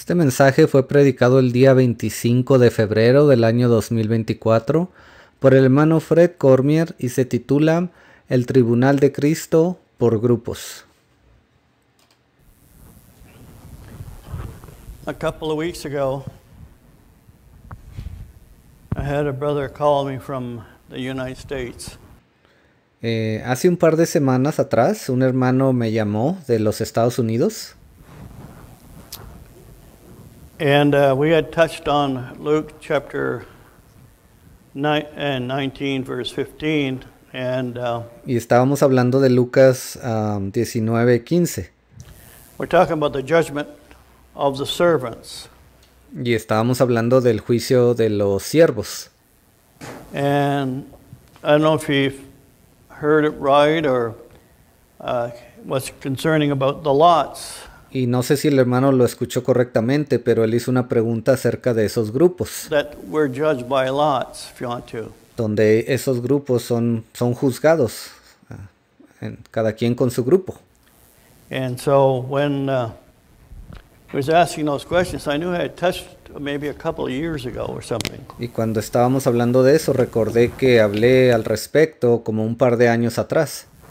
Este mensaje fue predicado el día 25 de febrero del año 2024 por el hermano Fred Cormier y se titula El Tribunal de Cristo por grupos. hace un par de semanas atrás, un hermano me llamó de los Estados Unidos. And uh, we had touched on Luke chapter nine, and 19, verse 15. And, uh, y estábamos hablando de Lucas um, We're talking about the judgment of the servants. Y estábamos hablando del juicio de los siervos. And I don't know if you heard it right or uh, what's concerning about the lots. y no sé si el hermano lo escuchó correctamente, pero él hizo una pregunta acerca de esos grupos. Donde esos grupos son, son juzgados, ah, en, cada quien con su grupo. Y cuando estábamos hablando de eso, recordé que hablé al respecto como un par de años atrás.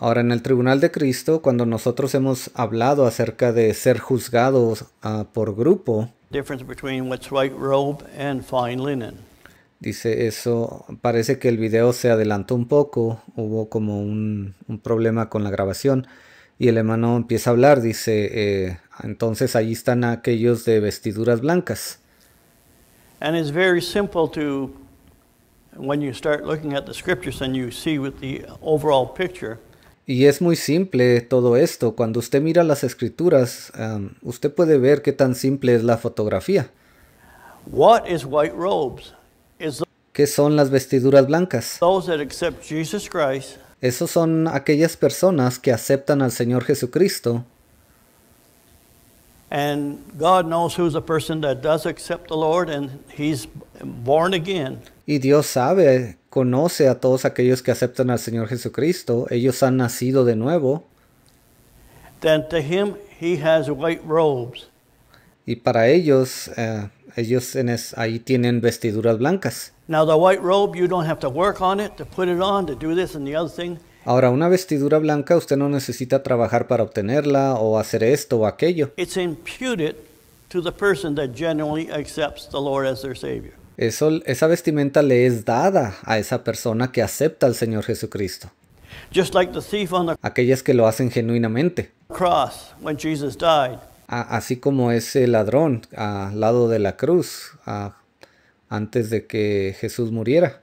Ahora en el tribunal de Cristo, cuando nosotros hemos hablado acerca de ser juzgados ah, por grupo, dice eso, parece que el video se adelantó un poco, hubo como un, problema con la grabación. Y el hermano empieza a hablar, dice, eh, entonces allí están aquellos de vestiduras blancas. And it's very simple to y es muy simple todo esto. Cuando usted mira las escrituras, um, usted puede ver qué tan simple es la fotografía. What is white robes? ¿Qué son las vestiduras blancas? Those Jesus Christ. Esos son aquellas personas que aceptan al Señor Jesucristo. And God knows who's a person that does accept the Lord and he's born again. Y Dios sabe, conoce a todos aquellos que aceptan al Señor Jesucristo, ellos han nacido de nuevo. Then to him he has white robes. Y para ellos, uh, ellos en es, ahí tienen vestiduras blancas. Now the white robe, you don't have to work on it to put it on to do this and the other thing. Ahora, una vestidura blanca usted no necesita trabajar para obtenerla o hacer esto o aquello. Eso, esa vestimenta le es dada a esa persona que acepta al Señor Jesucristo. Aquellas que lo hacen genuinamente. así como ese ladrón al lado de la cruz antes de que Jesús muriera.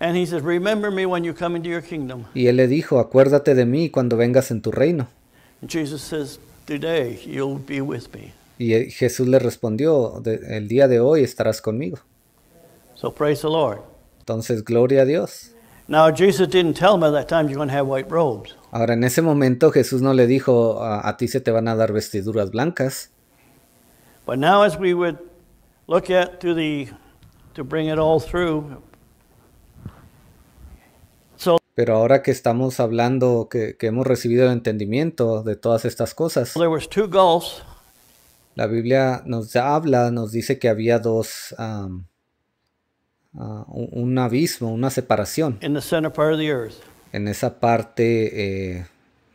And he says, Remember me when you come into your kingdom. Y él le dijo, acuérdate de mí cuando vengas en tu reino. And Jesus says, Today you'll be with me. Y eh, Jesús le respondió, el día de hoy estarás conmigo. So praise the Lord. Entonces, gloria a Dios. Now Jesus didn't tell him at that time you're going to have white robes. Ahora en ese momento Jesús no le dijo a, a ti se te van a dar vestiduras blancas. But now as we would look at to the to bring it all through pero ahora que estamos hablando, que, hemos recibido el entendimiento de todas estas cosas, la Biblia nos habla, nos dice que había dos, um, uh, un abismo, una separación en esa parte eh,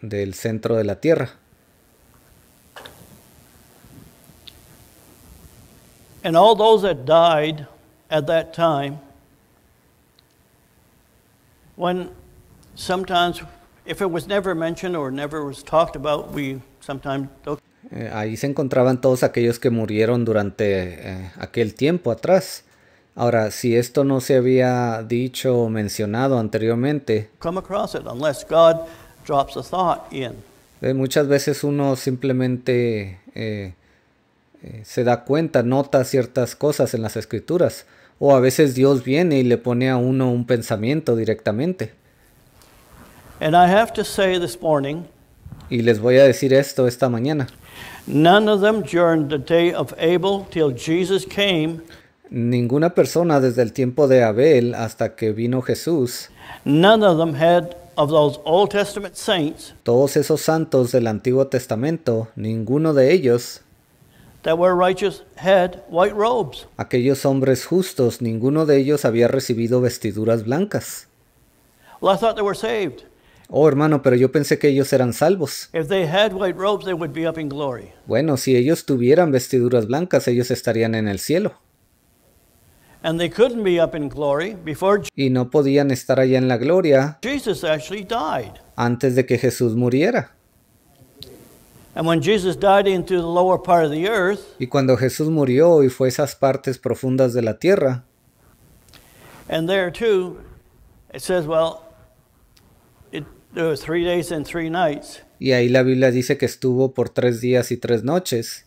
del centro de la Tierra. And all those that died at that time, Cuando. Sometimes, if it was never mentioned or never was talked about, we sometimes eh, ahí se encontraban todos aquellos que murieron durante eh, aquel tiempo atrás. Ahora, si esto no se había dicho o mencionado anteriormente, muchas veces uno simplemente eh, se da cuenta, nota ciertas cosas en las escrituras, o a veces Dios viene y le pone a uno un pensamiento directamente. And I have to say this morning, y les voy a decir esto esta mañana. None of them during the day of Abel till Jesus came. Ninguna persona desde el tiempo de Abel hasta que vino Jesús. None of them had of those Old Testament saints. Todos esos santos del Antiguo Testamento, ninguno de ellos that were righteous had white robes. Aquellos hombres justos, ninguno de ellos había recibido vestiduras blancas. Well, I thought they were saved. Oh, hermano, pero yo pensé que ellos eran salvos. Bueno, si ellos tuvieran vestiduras blancas, ellos estarían en el cielo. Y no podían estar allá en la gloria antes de que Jesús muriera. y cuando Jesús murió y fue a esas partes profundas de la tierra, and there too, it says, y ahí la Biblia dice que estuvo por tres días y tres noches.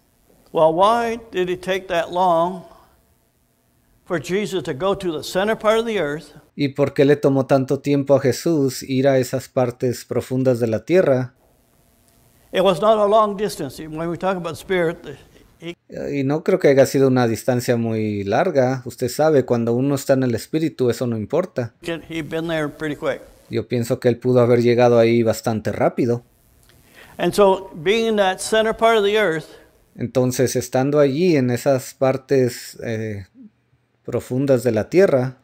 ¿Y por qué le tomó tanto tiempo a Jesús ir a esas partes profundas de la tierra? y no creo que haya sido una distancia muy larga. Usted sabe, cuando uno está en el espíritu, eso no importa. Yo pienso que él pudo haber llegado ahí bastante rápido. entonces, estando allí en esas partes eh, profundas de la tierra,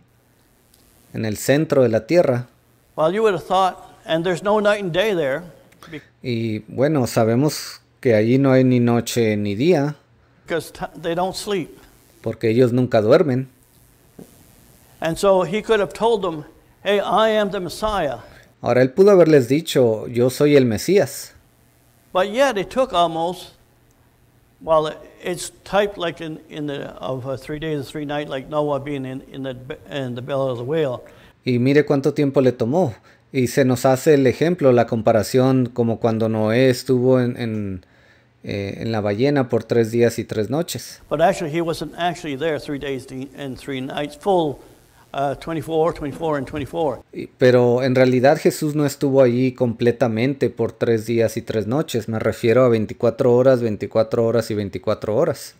en el centro de la tierra, y bueno, sabemos que allí no hay ni noche ni día, porque ellos nunca duermen. And so he could have told Hey, I am the Messiah. Ahora él pudo haberles dicho, yo soy el Mesías. But yet it took almost, well, it's typed like in, in the, of a uh, three days and three nights, like Noah being in, in, the, in the belly of the whale. Y mire cuánto tiempo le tomó. Y se nos hace el ejemplo, la comparación, como cuando Noé estuvo en, en, eh, en la ballena por tres días y tres noches. But actually, he wasn't actually there three days and three nights full. 24, 24 24. Pero en realidad Jesús no estuvo allí completamente por tres días y tres noches. Me refiero a 24 horas, 24 horas y 24 horas.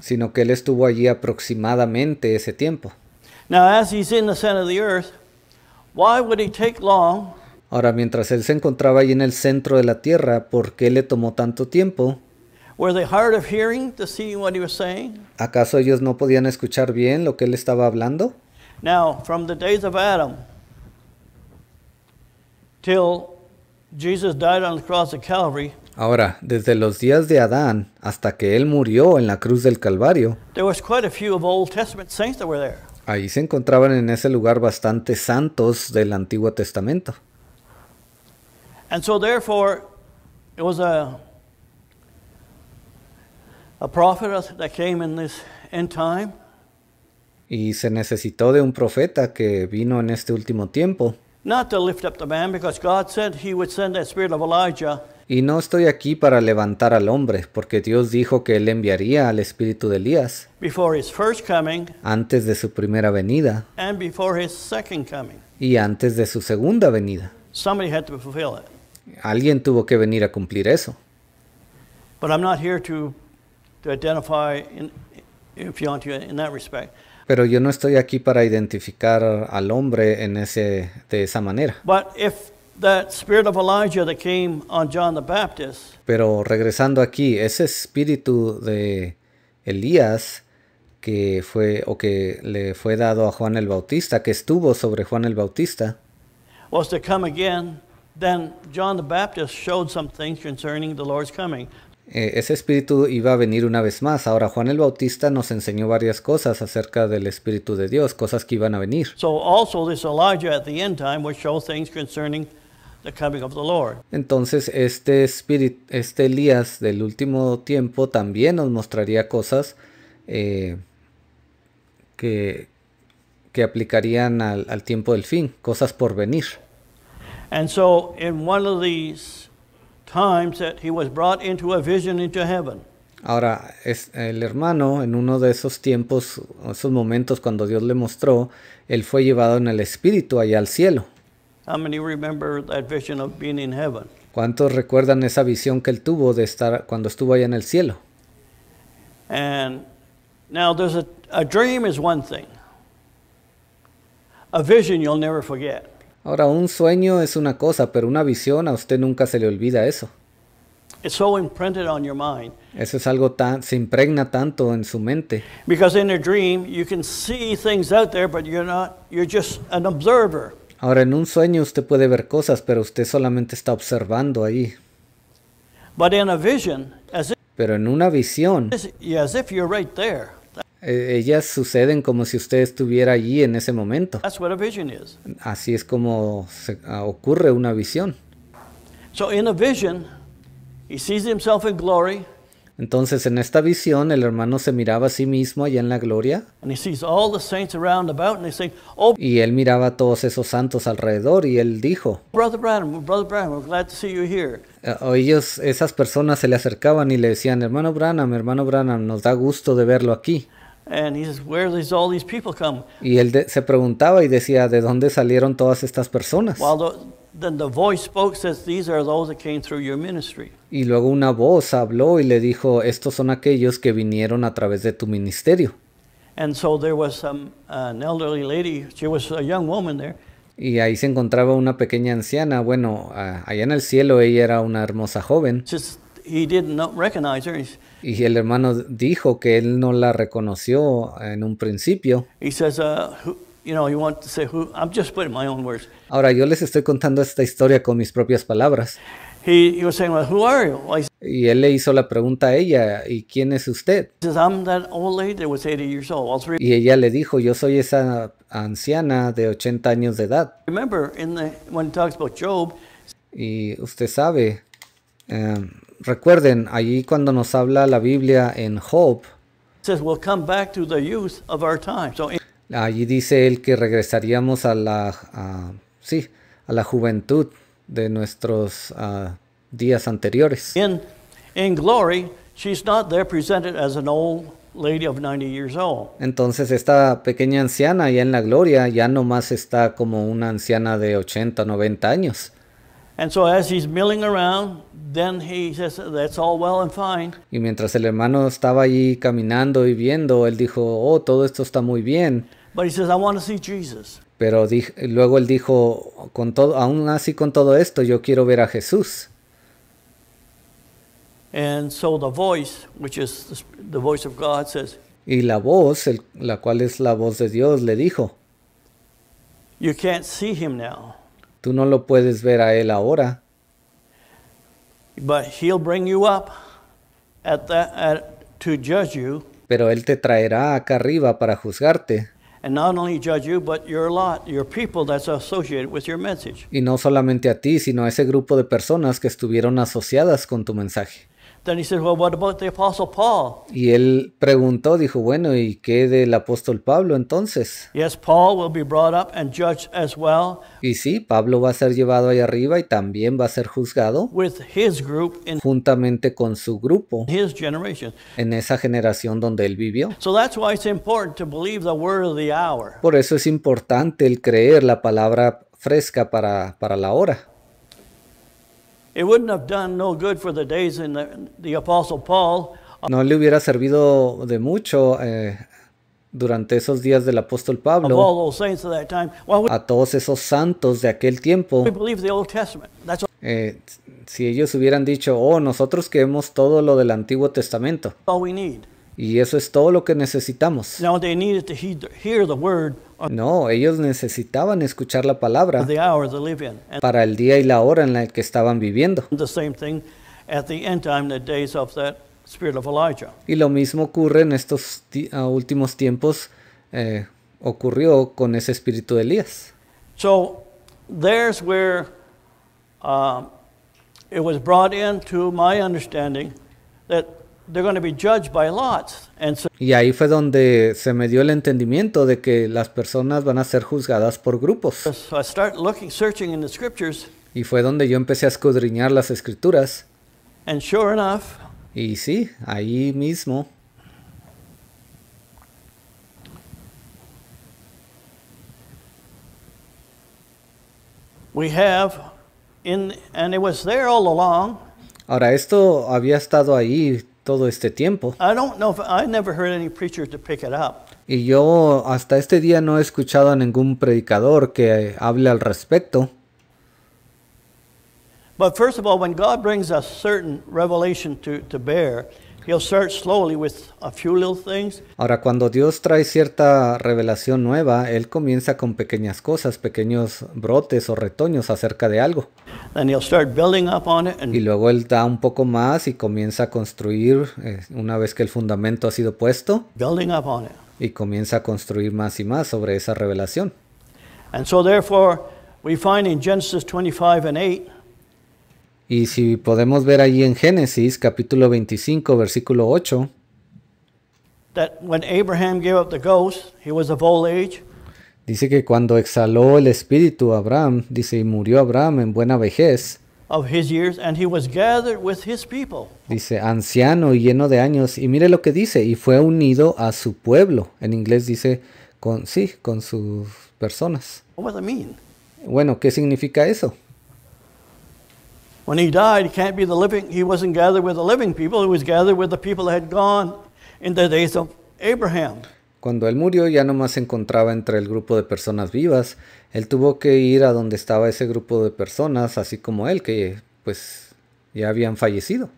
Sino que él estuvo allí aproximadamente ese tiempo. Ahora, mientras él se encontraba allí en el centro de la tierra, ¿por qué le tomó tanto tiempo? Were they hard of hearing to see what he was saying? ¿Acaso ellos no podían escuchar bien lo que él estaba hablando? Now, from the days of Adam till Jesus died on the cross of Calvary, Ahora, desde los días de Adán hasta que él murió en la cruz del Calvario, There there. quite a few of Old Testament saints that were ahí se encontraban en ese lugar bastantes santos del Antiguo Testamento. And so therefore, it was a y se necesitó de un profeta que vino en este último tiempo. Y no estoy aquí para levantar al hombre, porque Dios dijo que él enviaría al espíritu de Elías antes de su primera venida y antes de su segunda venida. Alguien tuvo que venir a cumplir eso. But I'm not here to to identify in, if you in that respect. Pero yo no estoy aquí para identificar al hombre en ese, de esa manera. But if that spirit of Elijah that came on John the Baptist, Pero regresando aquí, ese espíritu de Elías que fue o que le fue dado a Juan el Bautista, que estuvo sobre Juan el Bautista, was to come again, then John the Baptist showed some things concerning the Lord's coming. Eh, ese espíritu iba a venir una vez más. Ahora Juan el Bautista nos enseñó varias cosas acerca del espíritu de Dios, cosas que iban a venir. Entonces este espíritu, este Elías del último tiempo también nos mostraría cosas eh, que, que aplicarían al, al tiempo del fin, cosas por venir. And so in one of these times that he was brought into a vision into heaven. Ahora, es, el hermano, en uno de esos tiempos, esos momentos cuando Dios le mostró, él fue llevado en el espíritu allá al cielo. How many remember that vision of being in heaven? ¿Cuántos recuerdan esa visión que él tuvo de estar cuando estuvo allá en el cielo? And now there's a, a dream is one thing. A vision you'll never forget. Ahora, un sueño es una cosa, pero una visión a usted nunca se le olvida eso. Eso es algo tan se impregna tanto en su mente. Ahora en un sueño usted puede ver cosas, pero usted solamente está observando ahí. pero en una visión, as if you're right there. Eh, ellas suceden como si usted estuviera allí en ese momento. Así es como ah, ocurre una visión. Entonces en esta visión el hermano se miraba a sí mismo allá en la gloria. Y él miraba a todos esos santos alrededor y él dijo, ellos, esas personas se le acercaban y le decían, hermano Branham, hermano Branham, nos da gusto de verlo aquí. Y él se preguntaba y decía, ¿de dónde salieron todas estas personas? Y luego una voz habló y le dijo, estos son aquellos que vinieron a través de tu ministerio. Y ahí se encontraba una pequeña anciana. Bueno, allá en el cielo ella era una hermosa joven. Just, y el hermano dijo que él no la reconoció en un principio. Uh, Ahora yo les estoy contando esta historia con mis propias palabras. y él le hizo la pregunta a ella, ¿y quién es usted? y ella le dijo, yo soy esa anciana de 80 años de edad. y usted sabe, em, recuerden, allí cuando nos habla la Biblia en Job, allí dice él que regresaríamos a la, sí, a la juventud de nuestros ah, días anteriores. Entonces esta pequeña anciana ya en la gloria ya no más está como una anciana de 80, 90 años. And so as she's milling around y mientras el hermano estaba allí caminando y viendo, él dijo, oh, todo esto está muy bien. But Pero luego él dijo, con todo, aún así con todo esto, yo quiero ver a Jesús. y la voz, la cual es la voz de Dios, le dijo, Tú no lo puedes ver a él ahora. But he'll bring you up judge you. Pero él te traerá acá arriba para juzgarte. Y no solamente a ti, sino a ese grupo de personas que estuvieron asociadas con tu mensaje. Y él preguntó, dijo, bueno, ¿y qué del apóstol Pablo entonces? Yes, Paul will be brought up and judged as well. Y sí, Pablo va a ser llevado ahí arriba y también va a ser juzgado with his group juntamente con su grupo en esa generación donde él vivió. Por eso es importante el creer la palabra fresca para, para la hora no le hubiera servido de mucho eh, durante esos días del apóstol Pablo a todos esos santos de aquel tiempo. Eh, si ellos hubieran dicho, oh, nosotros queremos todo lo del Antiguo Testamento. Y eso es todo lo que necesitamos. No, ellos necesitaban escuchar la palabra para el día y la hora en la que estaban viviendo. Y lo mismo ocurre en estos ah, últimos tiempos, eh, ocurrió con ese espíritu de Elías. So, um, it was brought into my understanding that y ahí fue donde se me dio el entendimiento de que las personas van a ser juzgadas por grupos. Y fue donde yo empecé a escudriñar las escrituras. y sí, ahí mismo. Ahora esto había estado ahí todo este tiempo. Y yo hasta este día no he escuchado a ningún predicador que hable al respecto. But first of all, when God brings a certain revelation to, to bear, Ahora, cuando Dios trae cierta revelación nueva, Él comienza con pequeñas cosas, pequeños brotes o retoños acerca de algo. Y luego Él da un poco más y comienza a construir, eh, una vez que el fundamento ha sido puesto, y comienza a construir más y más sobre esa revelación. And so therefore, we find in Genesis 25 and 8, y si podemos ver ahí en Génesis capítulo 25 versículo 8 Dice que cuando exhaló el espíritu Abraham, dice y murió Abraham en buena vejez. Dice anciano y lleno de años y mire lo que dice y fue unido a su pueblo. En inglés dice con sí, con sus personas. Bueno, ¿qué significa eso? When he died, he can't be the living, he wasn't gathered with the living people, he was gathered with the people that had gone in the days of Abraham. Cuando él murió ya no más se encontraba entre el grupo de personas vivas. Él tuvo que ir a donde estaba ese grupo de personas, así como él, que pues ya habían fallecido.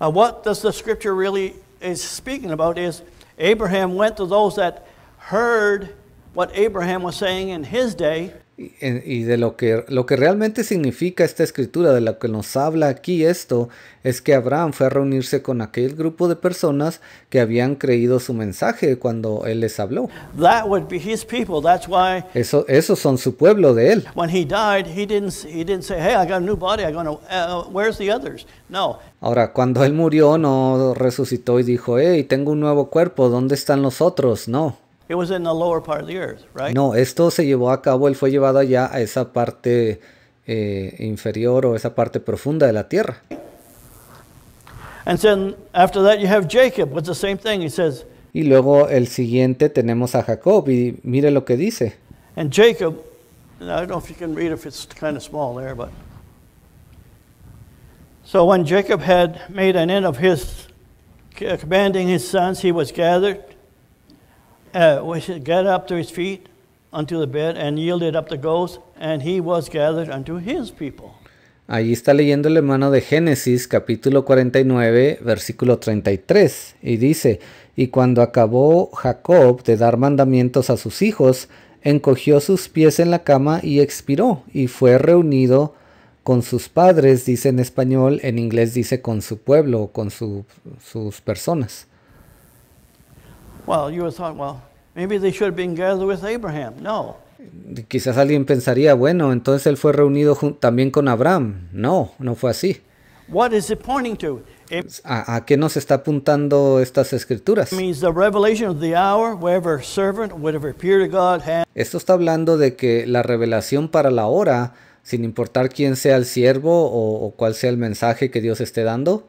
Uh, what does the scripture really is speaking about is Abraham went to those that heard what Abraham was saying in his day. y, de lo que, lo que realmente significa esta escritura, de lo que nos habla aquí esto, es que Abraham fue a reunirse con aquel grupo de personas que habían creído su mensaje cuando él les habló. Eso, esos son su pueblo de él. Ahora, cuando él murió, no resucitó y dijo, hey, tengo un nuevo cuerpo, ¿dónde están los otros? No. It was in the lower part of the earth, right? No, esto se llevó a cabo, él fue llevado allá a esa parte eh, inferior o esa parte profunda de la tierra. And then after that you have Jacob what's the same thing. He says. Y luego el siguiente tenemos a Jacob y mire lo que dice. And Jacob, and I don't know if you can read if it's kind of small there, but. So when Jacob had made an end of his commanding his sons, he was gathered Ahí está leyendo el hermano de Génesis capítulo 49 versículo 33 y dice, y cuando acabó Jacob de dar mandamientos a sus hijos, encogió sus pies en la cama y expiró, y fue reunido con sus padres, dice en español, en inglés dice con su pueblo, con sus personas. Well, you thought, well, no. Quizás alguien pensaría, bueno, entonces él fue reunido también con Abraham. No, no fue así. What is it pointing to? ¿A, qué nos está apuntando estas escrituras? Esto está hablando de que la revelación para la hora, sin importar quién sea el siervo o, cuál sea el mensaje que Dios esté dando,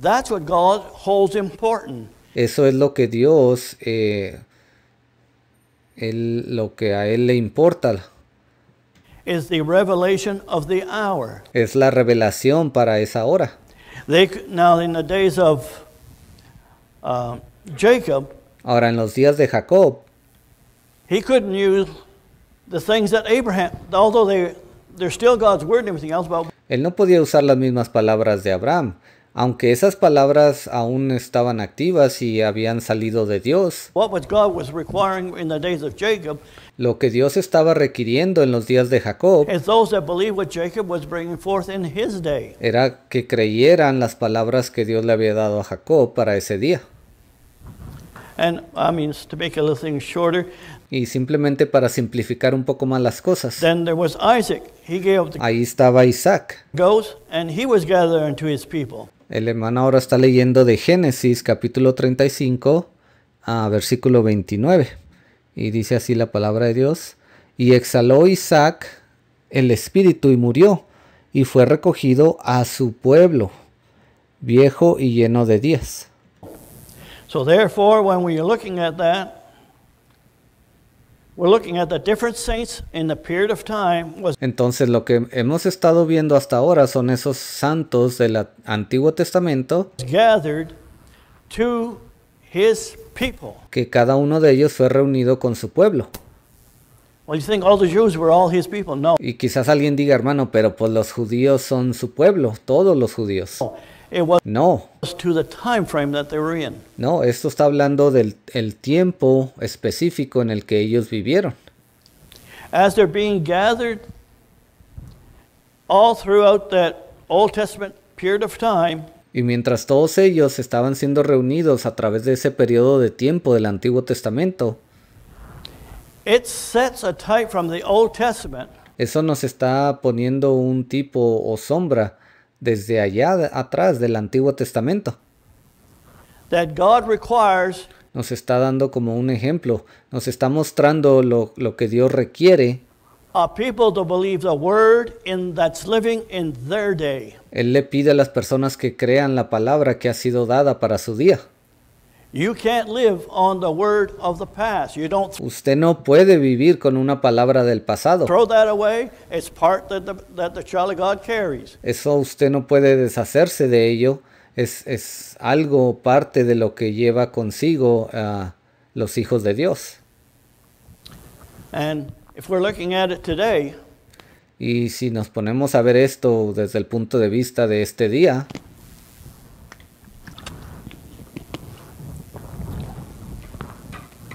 that's what God holds important. eso es lo que Dios eh, él, lo que a él le importa. Is the revelation of the hour. Es la revelación para esa hora. now in the days of uh, Jacob, Ahora en los días de Jacob, he couldn't use the things that Abraham, although they, they're still God's word and everything else, but él no podía usar las mismas palabras de Abraham, aunque esas palabras aún estaban activas y habían salido de Dios. Lo que Dios estaba requiriendo en los días de Jacob era que creyeran las palabras que Dios le había dado a Jacob para ese día. y simplemente para simplificar un poco más las cosas. Ahí estaba Isaac. Goats, and he was gathered to his el hermano ahora está leyendo de Génesis capítulo 35 a versículo 29. Y dice así la palabra de Dios. Y exhaló Isaac el espíritu y murió y fue recogido a su pueblo, viejo y lleno de días. So therefore, when we are looking at that, entonces lo que hemos estado viendo hasta ahora son esos santos del Antiguo Testamento que cada uno de ellos fue reunido con su pueblo. Y quizás alguien diga, hermano, pero pues los judíos son su pueblo, todos los judíos. No. No, esto está hablando del tiempo específico en el que ellos vivieron. y mientras todos ellos estaban siendo reunidos a través de ese periodo de tiempo del Antiguo Testamento, eso nos está poniendo un tipo o sombra desde allá atrás del Antiguo Testamento. nos está dando como un ejemplo, nos está mostrando lo, lo que Dios requiere. Él le pide a las personas que crean la palabra que ha sido dada para su día. Usted no puede vivir con una palabra del pasado. Throw that away. part that that the God carries. Eso usted no puede deshacerse de ello. Es, es algo parte de lo que lleva consigo a ah, los hijos de Dios. y si nos ponemos a ver esto desde el punto de vista de este día,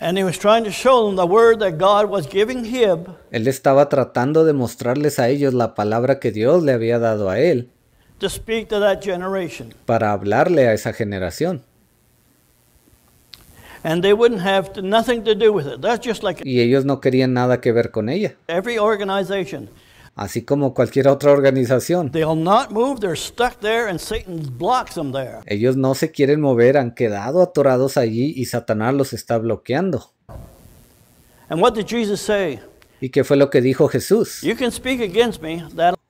Él estaba tratando de mostrarles a ellos la palabra que Dios le había dado a él. To speak to that generation. Para hablarle a esa generación. And they wouldn't have to, nothing to do with it. That's just like y ellos no querían nada que ver con ella. Every organization así como cualquier otra organización. Ellos no se quieren mover, han quedado atorados allí y Satanás los está bloqueando. ¿Y qué fue lo que dijo Jesús?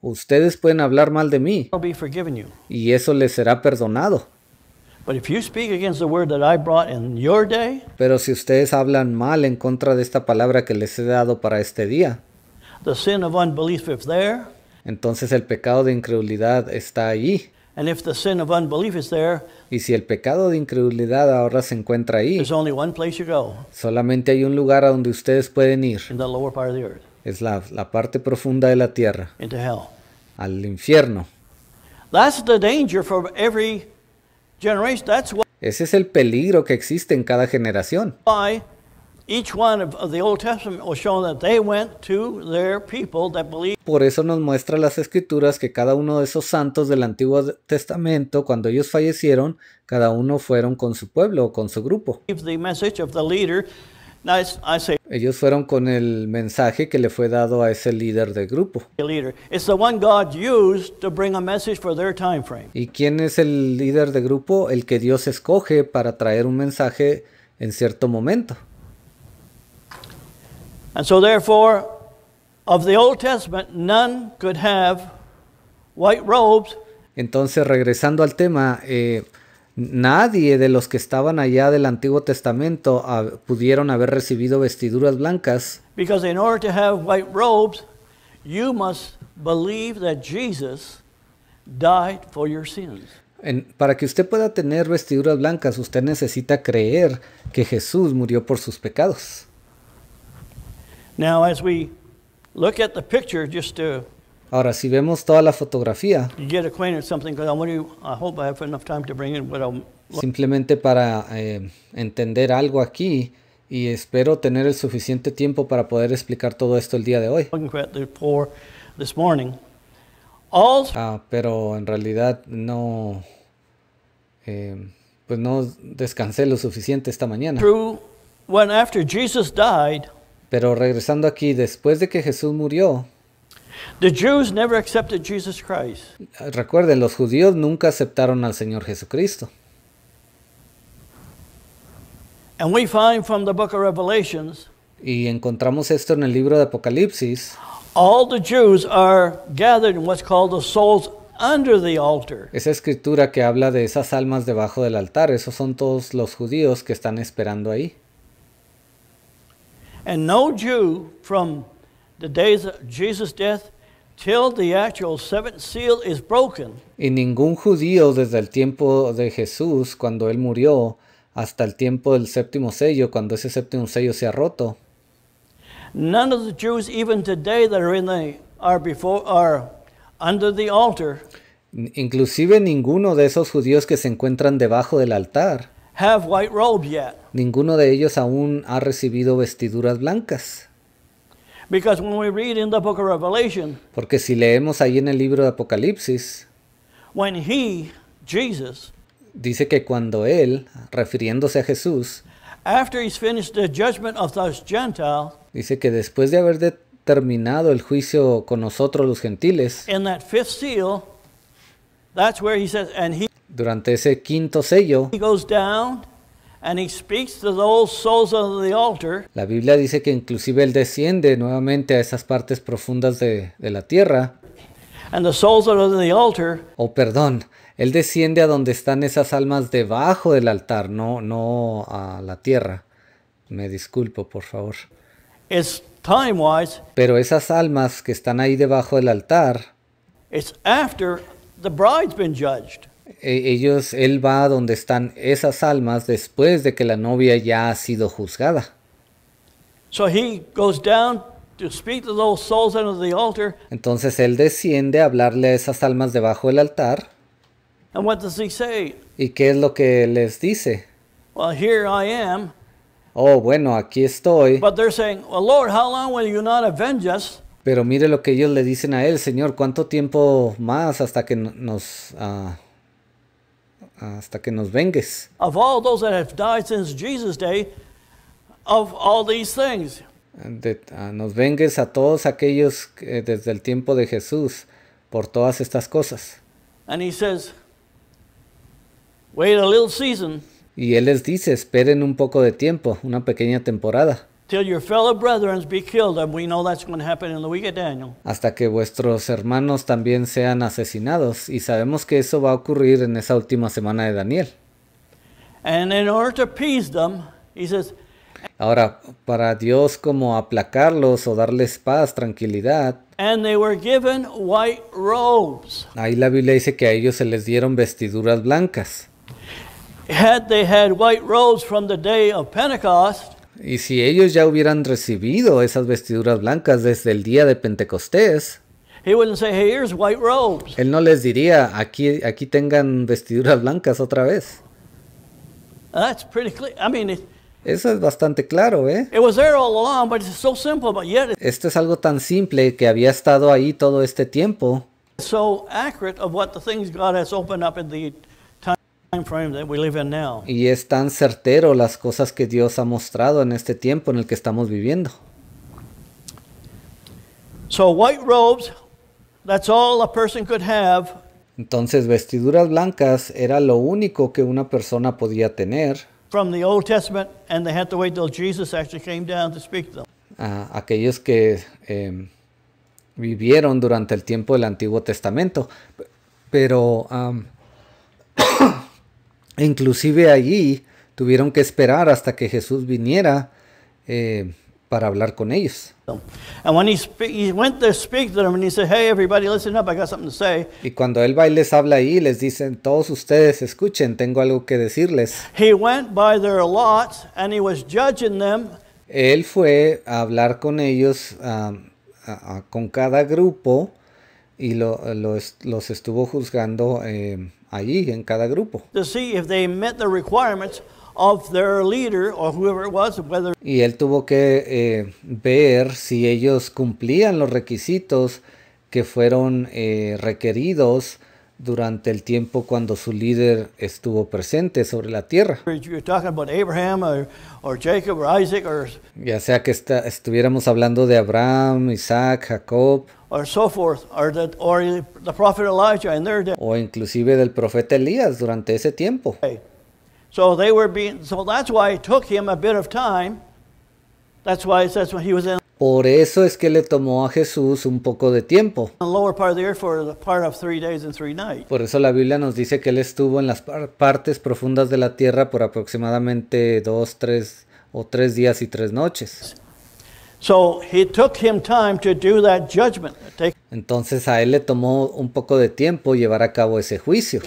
Ustedes pueden hablar mal de mí y eso les será perdonado. Pero si ustedes hablan mal en contra de esta palabra que les he dado para este día, entonces el pecado de incredulidad está ahí And if the sin of unbelief is there, y si el pecado de incredulidad ahora se encuentra ahí, there's only one place you go, solamente hay un lugar a donde ustedes pueden ir. In the lower part es la, la parte profunda de la tierra. hell. Al infierno. That's the danger for every generation. That's what Ese es el peligro que existe en cada generación. Each one of the Old Testament that they went to their people that Por eso nos muestra las escrituras que cada uno de esos santos del Antiguo Testamento, cuando ellos fallecieron, cada uno fueron con su pueblo o con su grupo. The message of the leader. I say, ellos fueron con el mensaje que le fue dado a ese líder de grupo. ¿Y quién es el líder de grupo? El que Dios escoge para traer un mensaje en cierto momento. Testament, Entonces, regresando al tema, eh, nadie de los que estaban allá del Antiguo Testamento ah, pudieron haber recibido vestiduras blancas. Because in order to have white robes, you must believe that Jesus died for your sins. para que usted pueda tener vestiduras blancas, usted necesita creer que Jesús murió por sus pecados. Ahora, si vemos toda la fotografía, simplemente para eh, entender algo aquí, y espero tener el suficiente tiempo para poder explicar todo esto el día de hoy. Ah, pero en realidad no, eh, pues no descansé lo suficiente esta mañana. Pero regresando aquí, después de que Jesús murió, Recuerden, los judíos nunca aceptaron al Señor Jesucristo. y encontramos esto en el libro de Apocalipsis. All the Jews are gathered what's called the souls under the altar. Esa escritura que habla de esas almas debajo del altar, esos son todos los judíos que están esperando ahí. And no Jew from the days of Jesus' death till the actual seventh seal is broken. Y ningún judío desde el tiempo de Jesús, cuando él murió, hasta el tiempo del séptimo sello, cuando ese séptimo sello se ha roto. None of the Jews even today that are in are before under the altar. Inclusive ninguno de esos judíos que se encuentran debajo del altar have white robe yet. Ninguno de ellos aún ha recibido vestiduras blancas. Because when we read in the book of Revelation, Porque si leemos ahí en el libro de Apocalipsis, when he, Jesus, dice que cuando él, refiriéndose a Jesús, after he's finished the judgment of those Gentiles, dice que después de haber terminado el juicio con nosotros los gentiles, in ese fifth seal, that's where he says, and he durante ese quinto sello, la Biblia dice que inclusive él desciende nuevamente a esas partes profundas de, la tierra. Oh, perdón. Él desciende a donde están esas almas debajo del altar, no, no a la tierra. Me disculpo, por favor. Pero esas almas que están ahí debajo del altar. que after the bride's been judged. E, ellos, él va a donde están esas almas después de que la novia ya ha sido juzgada. Entonces él desciende a hablarle a esas almas debajo del altar. ¿Y qué es lo que les dice? Oh, bueno, aquí estoy. Pero mire lo que ellos le dicen a él, Señor, ¿cuánto tiempo más hasta que nos... Ah, hasta que nos vengues. nos vengues a todos aquellos eh, desde el tiempo de Jesús por todas estas cosas. Y él les dice, esperen un poco de tiempo, una pequeña temporada. Hasta que vuestros hermanos también sean asesinados, y sabemos que eso va a ocurrir en esa última semana de Daniel. And in order to appease them, he Ahora, para Dios como aplacarlos o darles paz, tranquilidad. And they were given white Ahí la Biblia dice que a ellos se les dieron vestiduras blancas. Had they had white robes from the day of Pentecost. Y si ellos ya hubieran recibido esas vestiduras blancas desde el día de Pentecostés, Él no les diría, aquí, aquí tengan vestiduras blancas otra vez. Eso es bastante claro, ¿eh? Esto es algo tan simple que había estado ahí todo este tiempo. Y es tan certero las cosas que Dios ha mostrado en este tiempo en el que estamos viviendo. Entonces vestiduras blancas era lo único que una persona podía tener. A aquellos que em, vivieron durante el tiempo del Antiguo Testamento, pero Inclusive allí tuvieron que esperar hasta que Jesús viniera eh, para hablar con ellos. Y cuando él va y les habla ahí, les dicen, todos ustedes escuchen, tengo algo que decirles. Él fue a hablar con ellos, con cada grupo, y los, estuvo juzgando. Eh, allí en cada grupo. Y él tuvo que eh, ver si ellos cumplían los requisitos que fueron eh, requeridos durante el tiempo cuando su líder estuvo presente sobre la tierra. Ya sea que estuviéramos hablando de Abraham, Isaac, Jacob o inclusive del profeta Elías durante ese tiempo. Por eso es que le tomó a Jesús un poco de tiempo. Por eso la Biblia nos dice que él estuvo en las partes profundas de la tierra por aproximadamente dos, tres o tres días y tres noches. Entonces a él le tomó un poco de tiempo llevar a cabo ese juicio.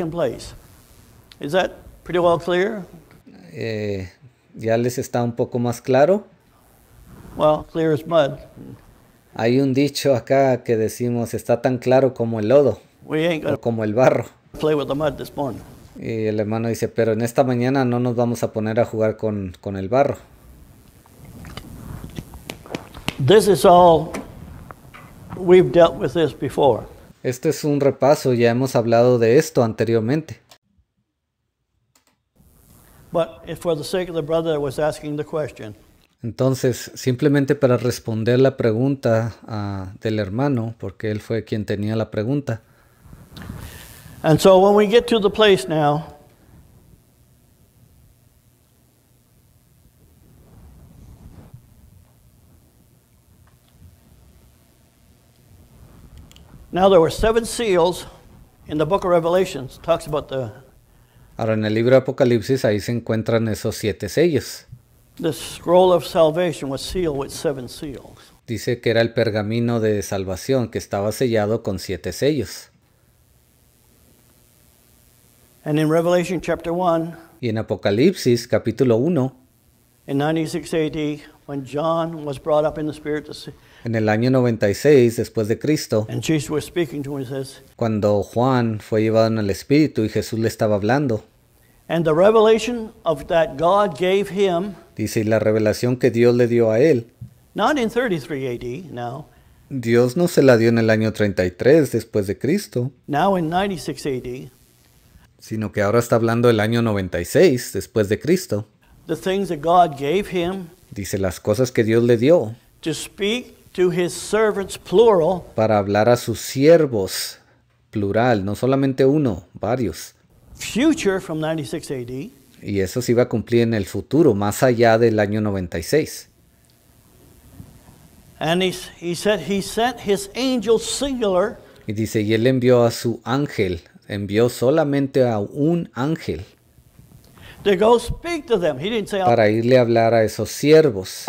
Eh, ¿Ya les está un poco más claro? Hay un dicho acá que decimos está tan claro como el lodo como el barro. Y el hermano dice, pero en esta mañana no nos vamos a poner a jugar con, con el barro. This is all we've dealt with this before. Este es un repaso, ya hemos hablado de esto anteriormente. But for the sake of the brother that was asking the question. Entonces, simplemente para responder la pregunta uh, del hermano, porque él fue quien tenía la pregunta. And so when we get to the place now, Now there were seven seals in the book of Revelations. Talks about the Ahora en el libro de Apocalipsis ahí se encuentran esos siete sellos. The scroll of salvation was sealed with seven seals. Dice que era el pergamino de salvación que estaba sellado con siete sellos. And in Revelation chapter 1, y en Apocalipsis capítulo 1 En el año 96 después de Cristo, cuando Juan fue llevado en el Espíritu y Jesús le estaba hablando, dice la revelación que Dios le dio a él, Dios no se la dio en el año 33 después de Cristo, sino que ahora está hablando del año 96 después de Cristo. Dice las cosas que Dios le dio. Para hablar a sus siervos plural, no solamente uno, varios. from 96 AD. Y eso se iba a cumplir en el futuro, más allá del año 96. Y dice, y él envió a su ángel, envió solamente a un ángel para irle a hablar a esos siervos.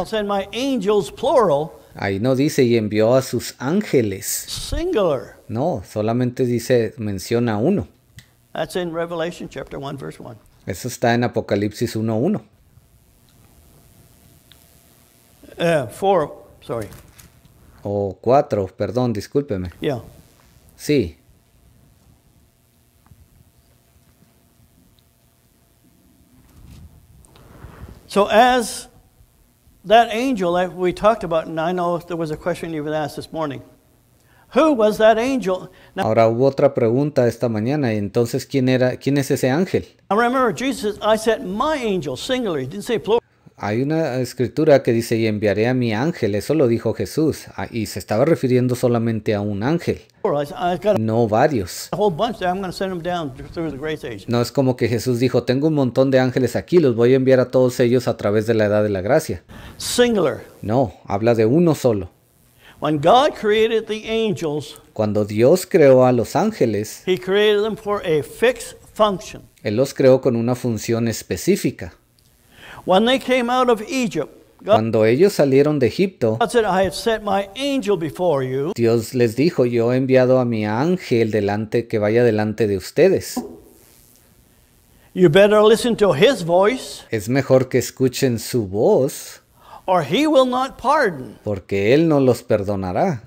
Ahí no dice y envió a sus ángeles. No, solamente dice menciona uno. Eso está en Apocalipsis 1:1. Eh, sorry. O 4, perdón, discúlpeme. Yeah. Sí. So, as that angel that we talked about, and I know there was a question you asked this morning. Who was that angel? Now, Ahora hubo otra pregunta esta mañana, y entonces quién era quién es ese ángel? I remember Jesus I said my angel singular, he didn't say plural. Hay una escritura que dice, y enviaré a mi ángel, eso lo dijo Jesús, ah, y se estaba refiriendo solamente a un ángel, no varios. No es como que Jesús dijo, tengo un montón de ángeles aquí, los voy a enviar a todos ellos a través de la edad de la gracia. Singular. No, habla de uno solo. Cuando Dios creó a los ángeles, function. Él los creó con una función específica. Cuando ellos salieron de Egipto, Dios les dijo, yo he enviado a mi ángel delante que vaya delante de ustedes. es mejor que escuchen su voz. Porque él no los perdonará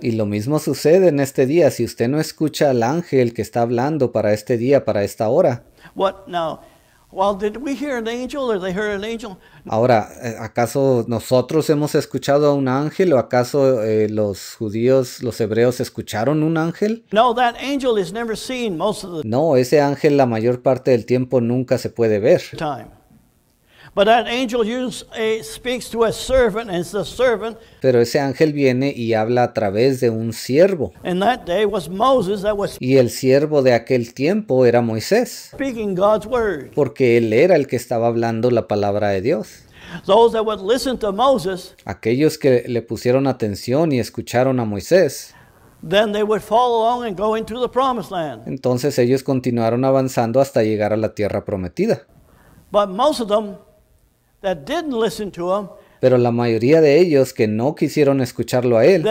y lo mismo sucede en este día si usted no escucha al ángel que está hablando para este día, para esta hora. What now? Well, did we hear an angel or they heard an angel? Ahora, eh, ¿acaso nosotros hemos escuchado a un ángel o acaso eh, los judíos, los hebreos escucharon un ángel? No, that angel is never seen most of the no, ese ángel la mayor parte del tiempo nunca se puede ver. Pero ese ángel viene y habla a través de un siervo. Y el siervo de aquel tiempo era Moisés. Porque él era el que estaba hablando la palabra de Dios. aquellos que le pusieron atención y escucharon a Moisés, Entonces ellos continuaron avanzando hasta llegar a la tierra prometida. most of them Em, pero la mayoría de ellos que no quisieron escucharlo a él,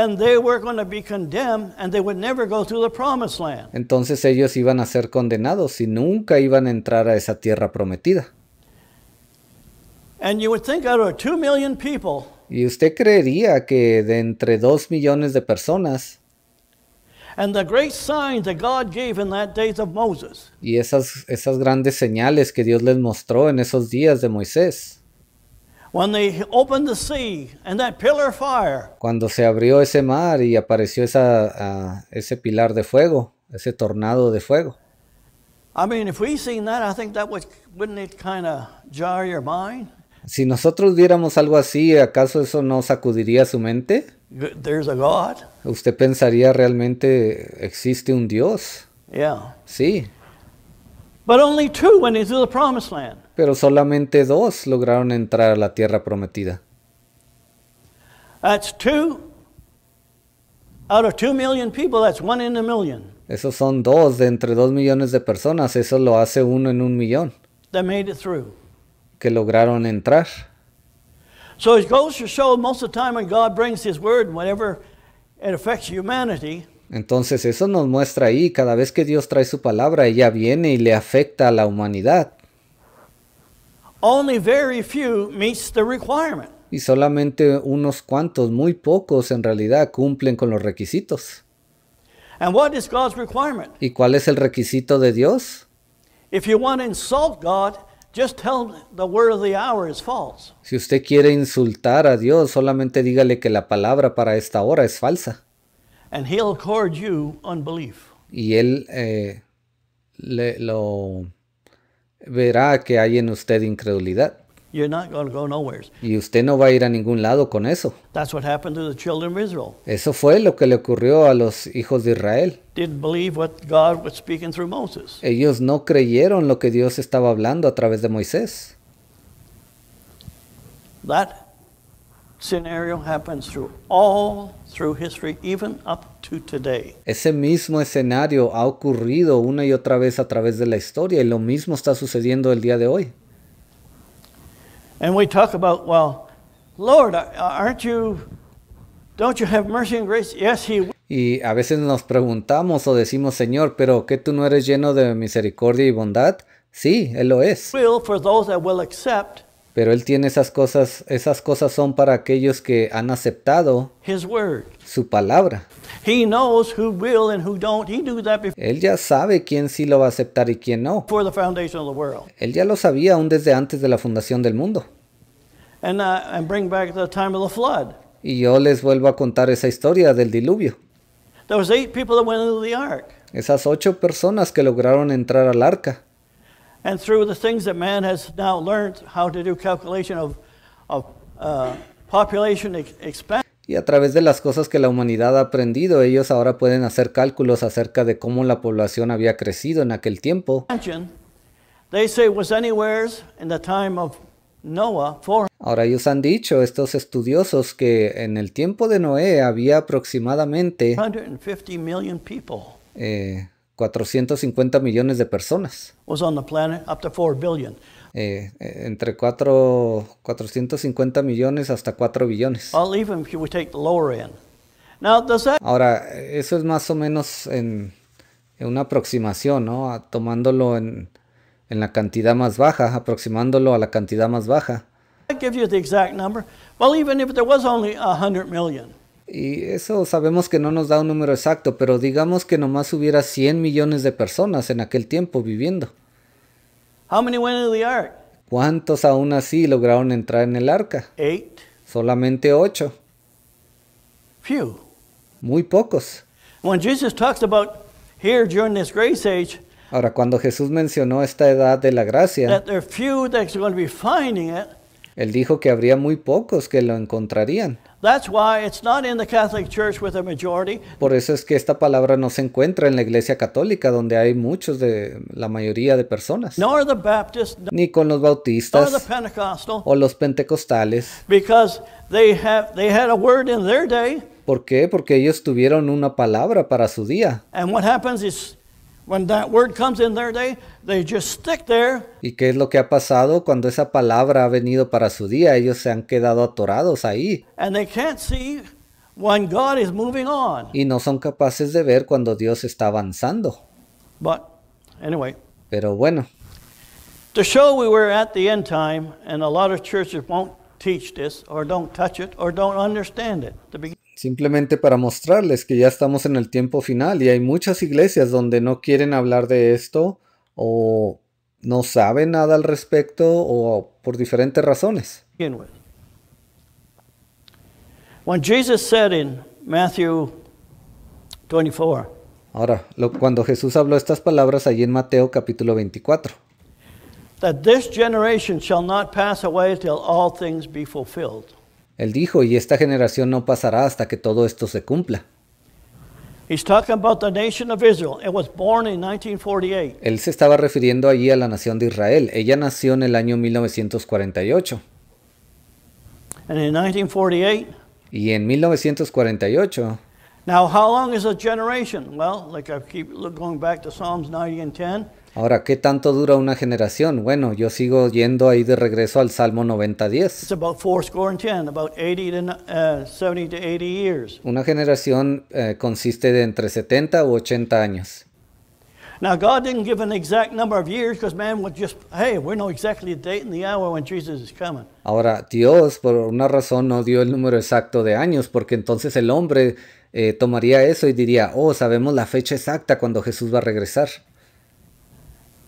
entonces ellos iban a ser condenados y nunca iban a entrar a esa tierra prometida. y usted creería que de entre dos millones de personas, Y esas, esas grandes señales que Dios les mostró en esos días de Moisés. Cuando se abrió ese mar y apareció esa, ah, ese pilar de fuego, ese tornado de fuego. Si nosotros viéramos algo así, ¿acaso eso no sacudiría su mente? There's a God. ¿Usted pensaría realmente existe un Dios? Yeah. Sí. But only two went into the promised land. Pero solamente dos lograron entrar a la tierra prometida. That's two out of two million people, that's one in a million. Esos son dos de entre dos millones de personas, eso lo hace uno en un millón. That made it through. Que lograron entrar. So it goes to show most of the time when God brings His word, whatever it affects humanity, Entonces eso nos muestra ahí, cada vez que Dios trae su palabra, ella viene y le afecta a la humanidad. Y solamente unos cuantos, muy pocos en realidad, cumplen con los requisitos. ¿Y cuál es el requisito de Dios? Si usted quiere insultar a Dios, solamente dígale que la palabra para esta hora es falsa. And he'll accord you unbelief. Y él eh, le, lo verá que hay en usted incredulidad. You're not going to go nowhere. Y usted no va a ir a ningún lado con eso. That's what happened to the children of Israel. Eso fue lo que le ocurrió a los hijos de Israel. Didn't believe what God was speaking through Moses. Ellos no creyeron lo que Dios estaba hablando a través de Moisés. That scenario happens through all ese mismo escenario ha ocurrido una y otra vez a través de la historia y lo mismo está sucediendo el día de hoy. y a veces nos preguntamos o decimos, Señor, pero que tú no eres lleno de misericordia y bondad? Sí, Él lo es. Pero él tiene esas cosas, esas cosas son para aquellos que han aceptado su palabra. Él ya sabe quién sí lo va a aceptar y quién no. Él ya lo sabía aún desde antes de la fundación del mundo. Y yo les vuelvo a contar esa historia del diluvio. Esas ocho personas que lograron entrar al arca. Y a través de las cosas que la humanidad ha aprendido, ellos ahora pueden hacer cálculos acerca de cómo la población había crecido en aquel tiempo. Ahora ellos han dicho, estos estudiosos, que en el tiempo de Noé había aproximadamente eh, 450 millones de personas. Was on the planet, up to 4 billion. Eh, eh entre 4, 450 millones hasta 4 billones. Ahora, eso es más o menos en, en una aproximación, ¿no? tomándolo en, en la cantidad más baja, aproximándolo a la cantidad más baja. I give you the exact number. Well, even if there was only 100 million. Y eso sabemos que no nos da un número exacto, pero digamos que nomás hubiera 100 millones de personas en aquel tiempo viviendo. ¿Cuántos aún así lograron entrar en el arca? Eight. Solamente ocho. Few. Muy pocos. When Jesus talks about here during this grace age, Ahora, cuando Jesús mencionó esta edad de la gracia, that there are few are going to be finding it, él dijo que habría muy pocos que lo encontrarían. Por eso es que esta palabra no se encuentra en la Iglesia Católica, donde hay muchos de la mayoría de personas. ni con los bautistas o los pentecostales. ¿Por qué? Porque ellos tuvieron una palabra para su día. ¿Y qué es lo que ha pasado cuando esa palabra ha venido para su día? Ellos se han quedado atorados ahí. Y no son capaces de ver cuando Dios está avanzando. Pero bueno. Simplemente para mostrarles que ya estamos en el tiempo final y hay muchas iglesias donde no quieren hablar de esto o no sabe nada al respecto o por diferentes razones. Ahora, cuando Jesús habló estas palabras allí en Mateo capítulo 24, that this generation shall not pass away till all things be fulfilled. Él dijo, y esta generación no pasará hasta que todo esto se cumpla. He's talking about the nation of Israel. It was born in 1948. Él se estaba refiriendo allí a la nación de Israel. Ella nació en el año 1948. And in 1948 y en 1948 Now how long is a generation? Well, like I keep going back to Psalms 90 and 10. Ahora, ¿qué tanto dura una generación? Bueno, yo sigo yendo ahí de regreso al Salmo 90.10. Uh, una generación eh, consiste de entre 70 u 80 años. didn't give an exact number of years because man would just, hey, exactly the date and the hour when Jesus is coming. Ahora, Dios, por una razón, no dio el número exacto de años porque entonces el hombre eh, tomaría eso y diría, oh, sabemos la fecha exacta cuando Jesús va a regresar.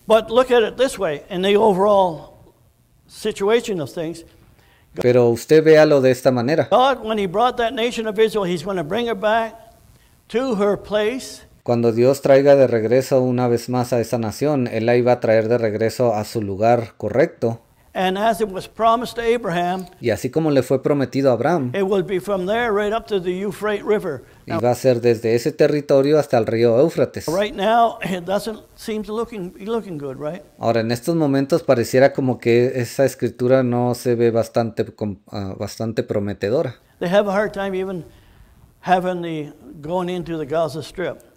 But look at it this way, in the overall situation of things. Pero usted véalo de esta manera. God, when he brought that nation of Israel, he's going to bring her back to her place. Cuando Dios traiga de regreso una vez más a esa nación, él la iba a traer de regreso a su lugar correcto. And as it was promised to Abraham, y así como le fue prometido a Abraham, it will be from there right up to the Euphrates River. y va a ser desde ese territorio hasta el río Éufrates. Ahora, en estos momentos pareciera como que esa escritura no se ve bastante, ah, bastante prometedora.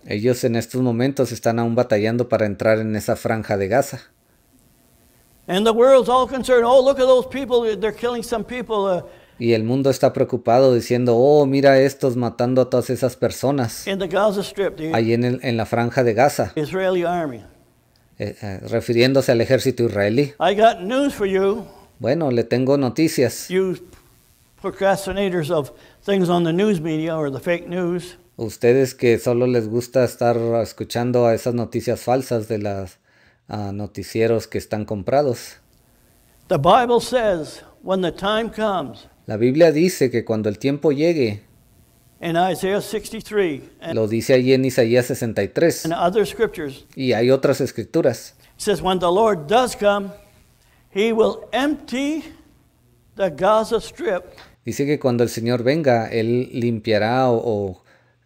Ellos en estos momentos están aún batallando para entrar en esa franja de Gaza. the world's all oh, look at those people, they're killing some people. Uh, y el mundo está preocupado diciendo, oh, mira estos matando a todas esas personas. Allí en, la franja de Gaza. Eh, eh, refiriéndose al ejército israelí. Bueno, le tengo noticias. Ustedes que solo les gusta estar escuchando a esas noticias falsas de los ah, noticieros que están comprados. The Bible says, when the time comes, la Biblia dice que cuando el tiempo llegue, lo dice allí en Isaías 63 y hay otras escrituras. Dice que cuando el Señor venga, Él limpiará o,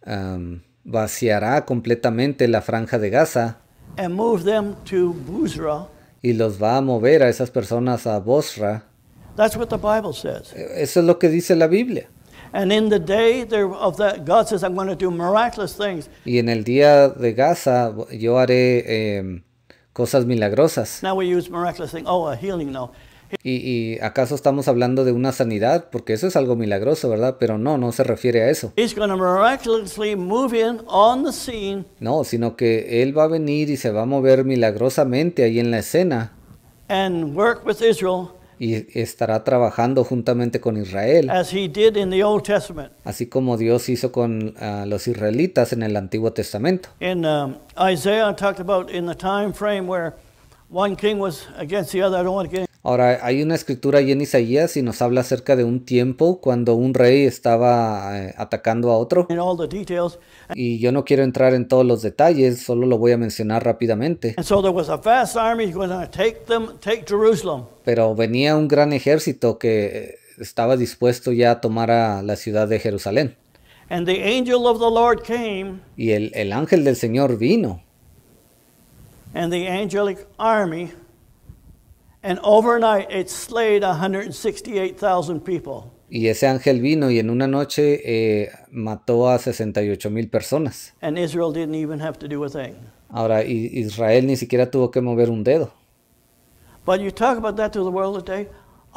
um, vaciará completamente la franja de Gaza y los va a mover a esas personas a Bosra. Eso es lo que dice la Biblia. Y en el día de Gaza, yo haré em, cosas milagrosas. Oh, Y, acaso estamos hablando de una sanidad, porque eso es algo milagroso, ¿verdad? Pero no, no se refiere a eso. No, sino que Él va a venir y se va a mover milagrosamente ahí en la escena. And work with Israel y estará trabajando juntamente con Israel, as he did in the Old Testament. así como Dios hizo con uh, los israelitas en el Antiguo Testamento. In um, Isaiah I talked about in the time frame where one king was against the other. I don't want to get Ahora, hay una escritura ahí en Isaías y nos habla acerca de un tiempo cuando un rey estaba eh, atacando a otro. Y yo no quiero entrar en todos los detalles, solo lo voy a mencionar rápidamente. Pero venía un gran ejército que estaba dispuesto ya a tomar a la ciudad de Jerusalén. y el, el, ángel del Señor vino. And And overnight it slayed 168,000 people. Y ese ángel vino y en una noche eh, mató a 68 mil personas. And Israel didn't even have to do a thing. Ahora Israel ni siquiera tuvo que mover un dedo. But you talk about that to the world today.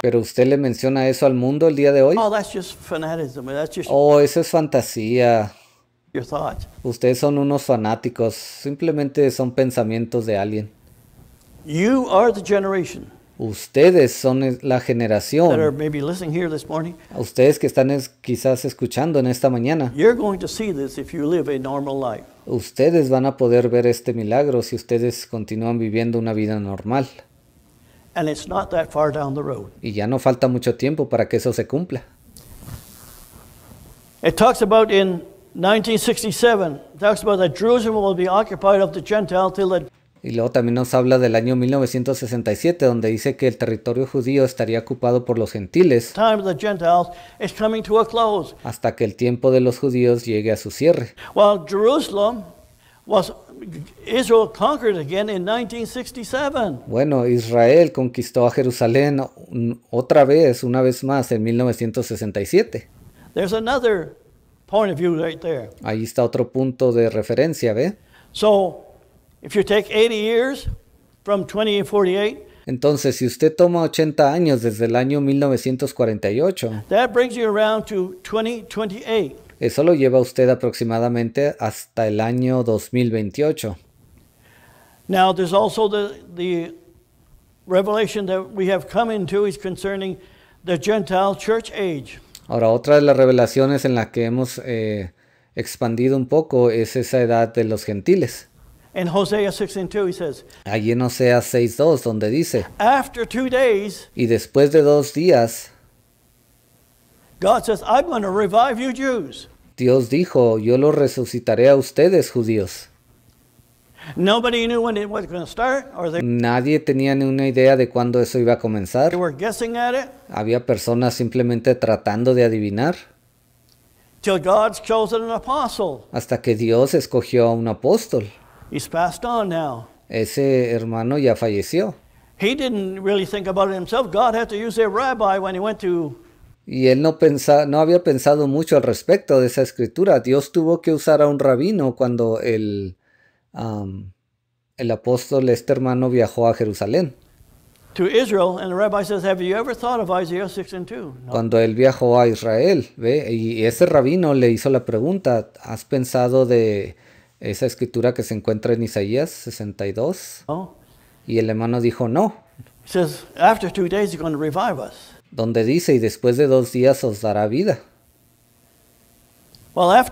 Pero usted le menciona eso al mundo el día de hoy. Oh, that's just fanatism. That's just oh eso es fantasía. Your thoughts. Ustedes son unos fanáticos. Simplemente son pensamientos de alguien. You are the generation. Ustedes son la generación. ustedes que están quizás escuchando en esta mañana. Ustedes van a poder ver este milagro si ustedes continúan viviendo una vida normal. Y ya no falta mucho tiempo para que eso se cumpla. It talks about in 1967, talks about that Jerusalem will be occupied of the Gentile till y luego también nos habla del año 1967, donde dice que el territorio judío estaría ocupado por los gentiles hasta que el tiempo de los judíos llegue a su cierre. Bueno, Israel conquistó a Jerusalén otra vez, una vez más, en 1967. Ahí está otro punto de referencia, ¿ve? Entonces, si usted toma 80 años desde el año 1948, eso lo lleva usted aproximadamente hasta el año 2028. Ahora, otra de las revelaciones en la que hemos eh, expandido un poco es esa edad de los gentiles. In Hosea 6:2 he says. Allí en Oseas 6:2 donde dice. After two days. Y después de dos días. God says, I'm going to revive you Jews. Dios dijo, yo los resucitaré a ustedes judíos. Nobody knew when it was going to start, or they Nadie tenía ni una idea de cuándo eso iba a comenzar. They were guessing at it. Había personas simplemente tratando de adivinar. Till God's chosen an apostle. Hasta que Dios escogió a un apóstol. He's passed on now. Ese hermano ya falleció. He didn't really think about it himself. God had to use a rabbi when he went to y él no, pensa, no había pensado mucho al respecto de esa escritura. Dios tuvo que usar a un rabino cuando el, um, el apóstol, este hermano, viajó a Jerusalén. To Israel and the rabbi says, have you ever thought of Isaiah Cuando él viajó a Israel, ¿ve? y ese rabino le hizo la pregunta, ¿has pensado de esa escritura que se encuentra en Isaías 62. Y el hermano dijo, no. Donde dice, y después de dos días os dará vida. Ahora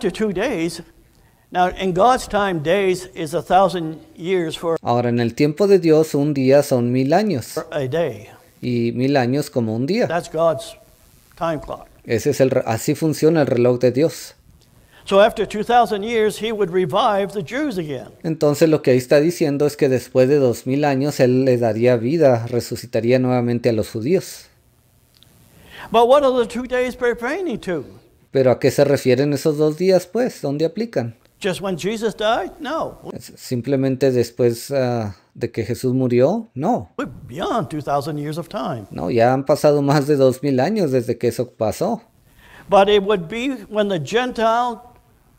en el tiempo de Dios, un día son mil años. Y mil años como un día. Ese es el, así funciona el reloj de Dios. Entonces lo que ahí está diciendo es que después de 2000 años él le daría vida, resucitaría nuevamente a los judíos. Pero a qué se refieren esos dos días pues? ¿Dónde aplican? Simplemente después ah, de que Jesús murió? No. No, ya han pasado más de 2000 años desde que eso pasó. But it would be when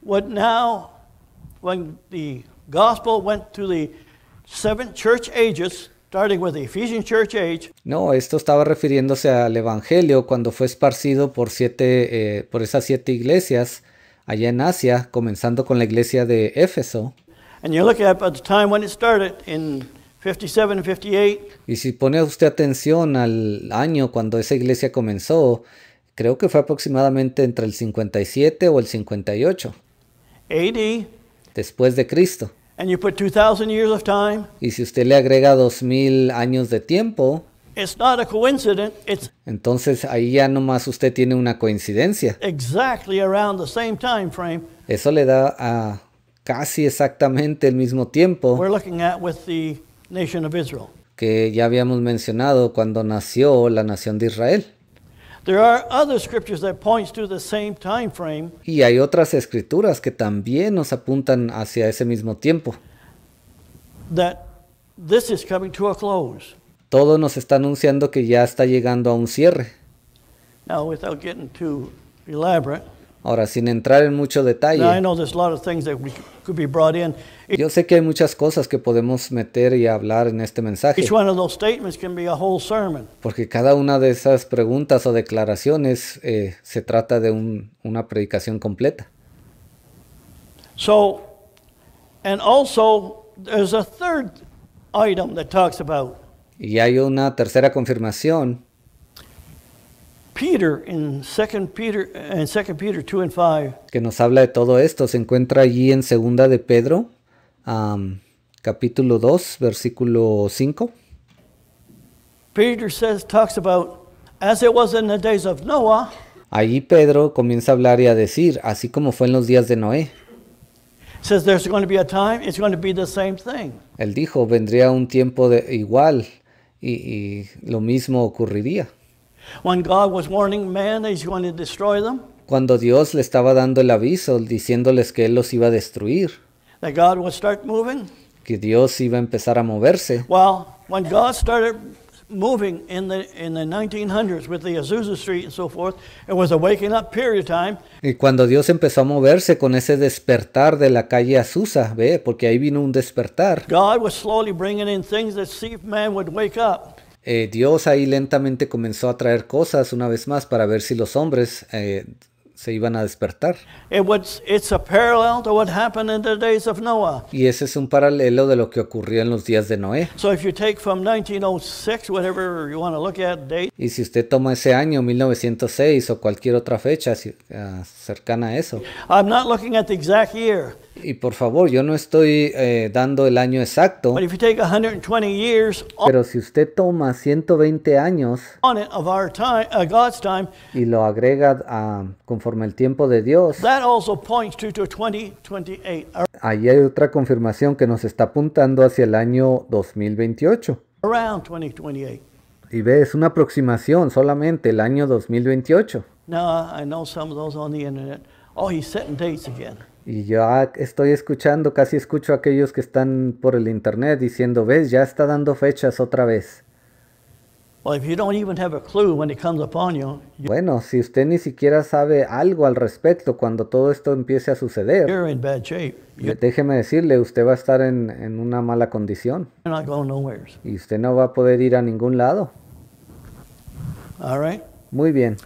no, esto estaba refiriéndose al evangelio cuando fue esparcido por siete, eh, por esas siete iglesias allá en Asia, comenzando con la iglesia de Éfeso. Y si pone usted atención al año cuando esa iglesia comenzó, creo que fue aproximadamente entre el 57 o el 58 después de Cristo. y si usted le agrega 2000 años de tiempo, not a coincidence, entonces ahí ya nomás usted tiene una coincidencia. Exactly around the same time frame Eso le da a casi exactamente el mismo tiempo que ya habíamos mencionado cuando nació la nación de Israel. Y hay otras escrituras que también nos apuntan hacia ese mismo tiempo. to Todo nos está anunciando que ya está llegando a un cierre. Now, elaborate, Ahora, sin entrar en mucho detalle, yo sé que hay muchas cosas que podemos meter y hablar en este mensaje. Porque cada una de esas preguntas o declaraciones eh, se trata de una predicación completa. Y hay una tercera confirmación Peter en 2 Peter, and 2 Peter 2 and 5. Que nos habla de todo esto, se encuentra allí en 2 de Pedro, um, capítulo 2, versículo 5. Peter says, talks about, as it was in the days of Noah. Allí Pedro comienza a hablar y a decir, así como fue en los días de Noé. Says there's going to be a time, it's going to be the same thing. Él dijo, vendría un tiempo de igual y, y lo mismo ocurriría. When God was warning man that he's going to destroy them, cuando Dios le estaba dando el aviso, diciéndoles que Él los iba a destruir, that God would start moving. que Dios iba a empezar a moverse. Well, when God started moving in the, in the 1900s with the Azusa Street and so forth, it was a waking up period of time. Y cuando Dios empezó a moverse con ese despertar de la calle Azusa, ve, porque ahí vino un despertar. God was slowly bringing in things that see if man would wake up. Eh, Dios ahí lentamente comenzó a traer cosas una vez más para ver si los hombres eh, se iban a despertar. Y ese es un paralelo de lo que ocurrió en los días de Noé. Oh y si usted toma ese año 1906 o cualquier otra fecha ah, cercana a eso. Y por favor, yo no estoy eh, dando el año exacto. Pero si usted toma 120 años uh, y lo agrega ah, conforme el tiempo de Dios, ahí hay otra confirmación que nos está apuntando hacia el año 2028. Y ve, es una aproximación solamente el año 2028. internet. Oh, y yo ah, estoy escuchando, casi escucho a aquellos que están por el internet diciendo, ves, ya está dando fechas otra vez. Bueno, si usted ni siquiera sabe algo al respecto cuando todo esto empiece a suceder, déjeme decirle, usted va a estar en, en una mala condición. Y usted no va a poder ir a ningún lado. Muy bien.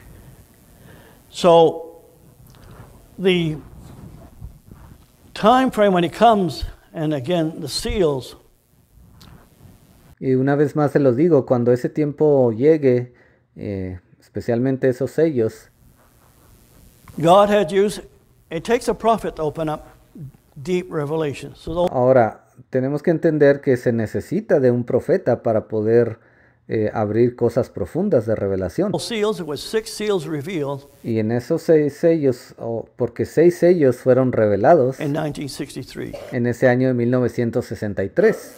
So, time frame when he comes, and again, the seals. Y una vez más se los digo, cuando ese tiempo llegue, eh, especialmente esos sellos. God had used, it takes a prophet to open up deep revelation. Ahora, tenemos que entender que se necesita de un profeta para poder Eh, abrir cosas profundas de revelación. Y en esos seis sellos, porque seis sellos fueron revelados en ese año de 1963.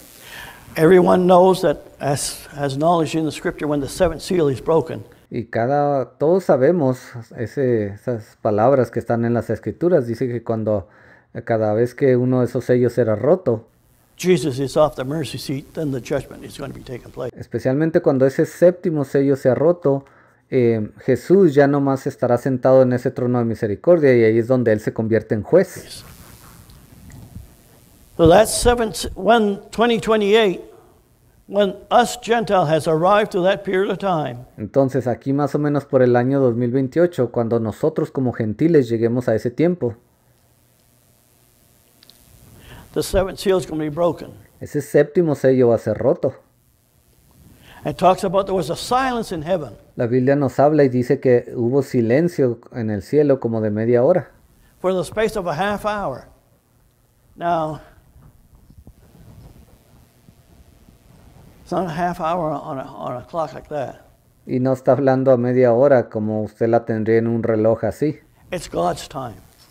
Y cada todos sabemos esas palabras que están en las escrituras dice que cuando cada vez que uno de esos sellos era roto Especialmente cuando ese séptimo sello se ha roto, em, Jesús ya no más estará sentado en ese trono de misericordia y ahí es donde él se convierte en juez. Entonces aquí más o menos por el año 2028, cuando nosotros como gentiles lleguemos a ese tiempo. Ese séptimo sello va a ser roto. La Biblia nos habla y dice que hubo silencio en el cielo como de media hora. Y no está hablando a media hora como usted la tendría en un reloj así.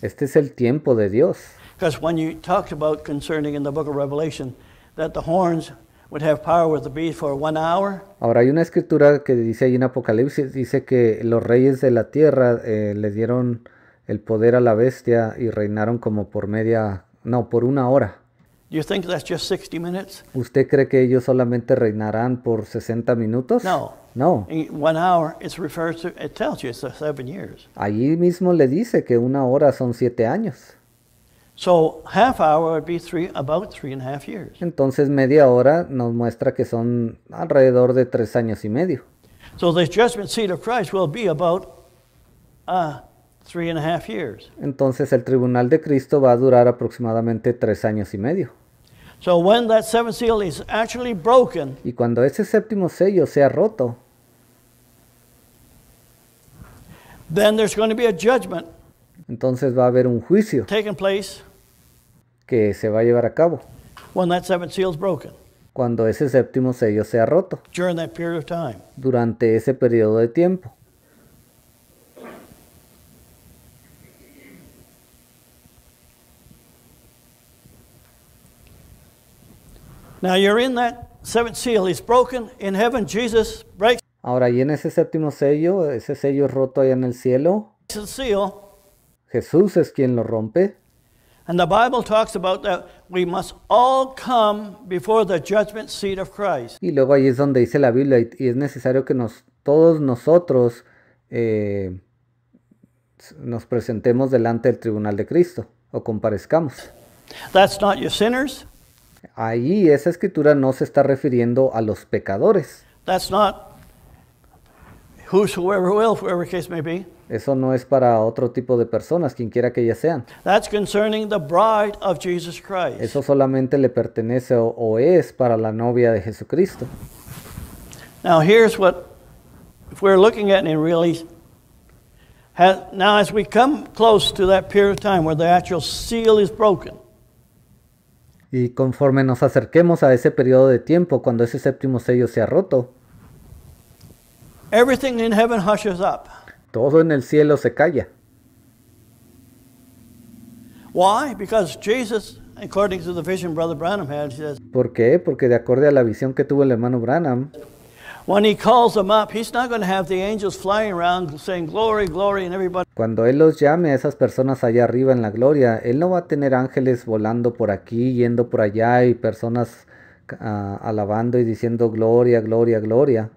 Este es el tiempo de Dios. Because when you talked about concerning in the book of Revelation that the horns would have power with the beast for one hour. Ahora hay una escritura que dice ahí en Apocalipsis dice que los reyes de la tierra eh, le dieron el poder a la bestia y reinaron como por media no por una hora. Do you think that's just 60 minutes? ¿Usted cree que ellos solamente reinarán por 60 minutos? No. No. One hour it refers to it tells you it's seven years. Allí mismo le dice que una hora son siete años. Entonces media hora nos muestra que son alrededor de tres años y medio. Entonces el tribunal de Cristo va a durar aproximadamente tres años y medio. y cuando ese séptimo sello sea roto, entonces va a haber un juicio que se va a llevar a cabo cuando ese séptimo sello sea roto durante ese periodo de tiempo. Ahora, y en ese séptimo sello, ese sello roto allá en el cielo, Jesús es quien lo rompe y luego ahí es donde dice la Biblia y, es necesario que nos todos nosotros eh, nos presentemos delante del tribunal de Cristo o comparezcamos. Ahí esa escritura no se está refiriendo a los pecadores. That's not will, whoever case eso no es para otro tipo de personas, quien quiera que ellas sean. That's concerning the bride of Jesus Christ. Eso solamente le pertenece o, o, es para la novia de Jesucristo. Now here's what if we're looking at it really now as we come close to that period of time where the actual seal is broken. Y conforme nos acerquemos a ese periodo de tiempo cuando ese séptimo sello se ha roto. Everything in heaven hushes up. Todo en el cielo se calla. Why? Because Jesus, according to the vision Brother Branham had, says. ¿Por qué? Porque de acuerdo a la visión que tuvo el hermano Branham. When he calls them up, he's not going to have the angels flying around saying glory, glory, and everybody. Cuando él los llame a esas personas allá arriba en la gloria, él no va a tener ángeles volando por aquí, yendo por allá y personas uh, alabando y diciendo gloria, gloria, gloria.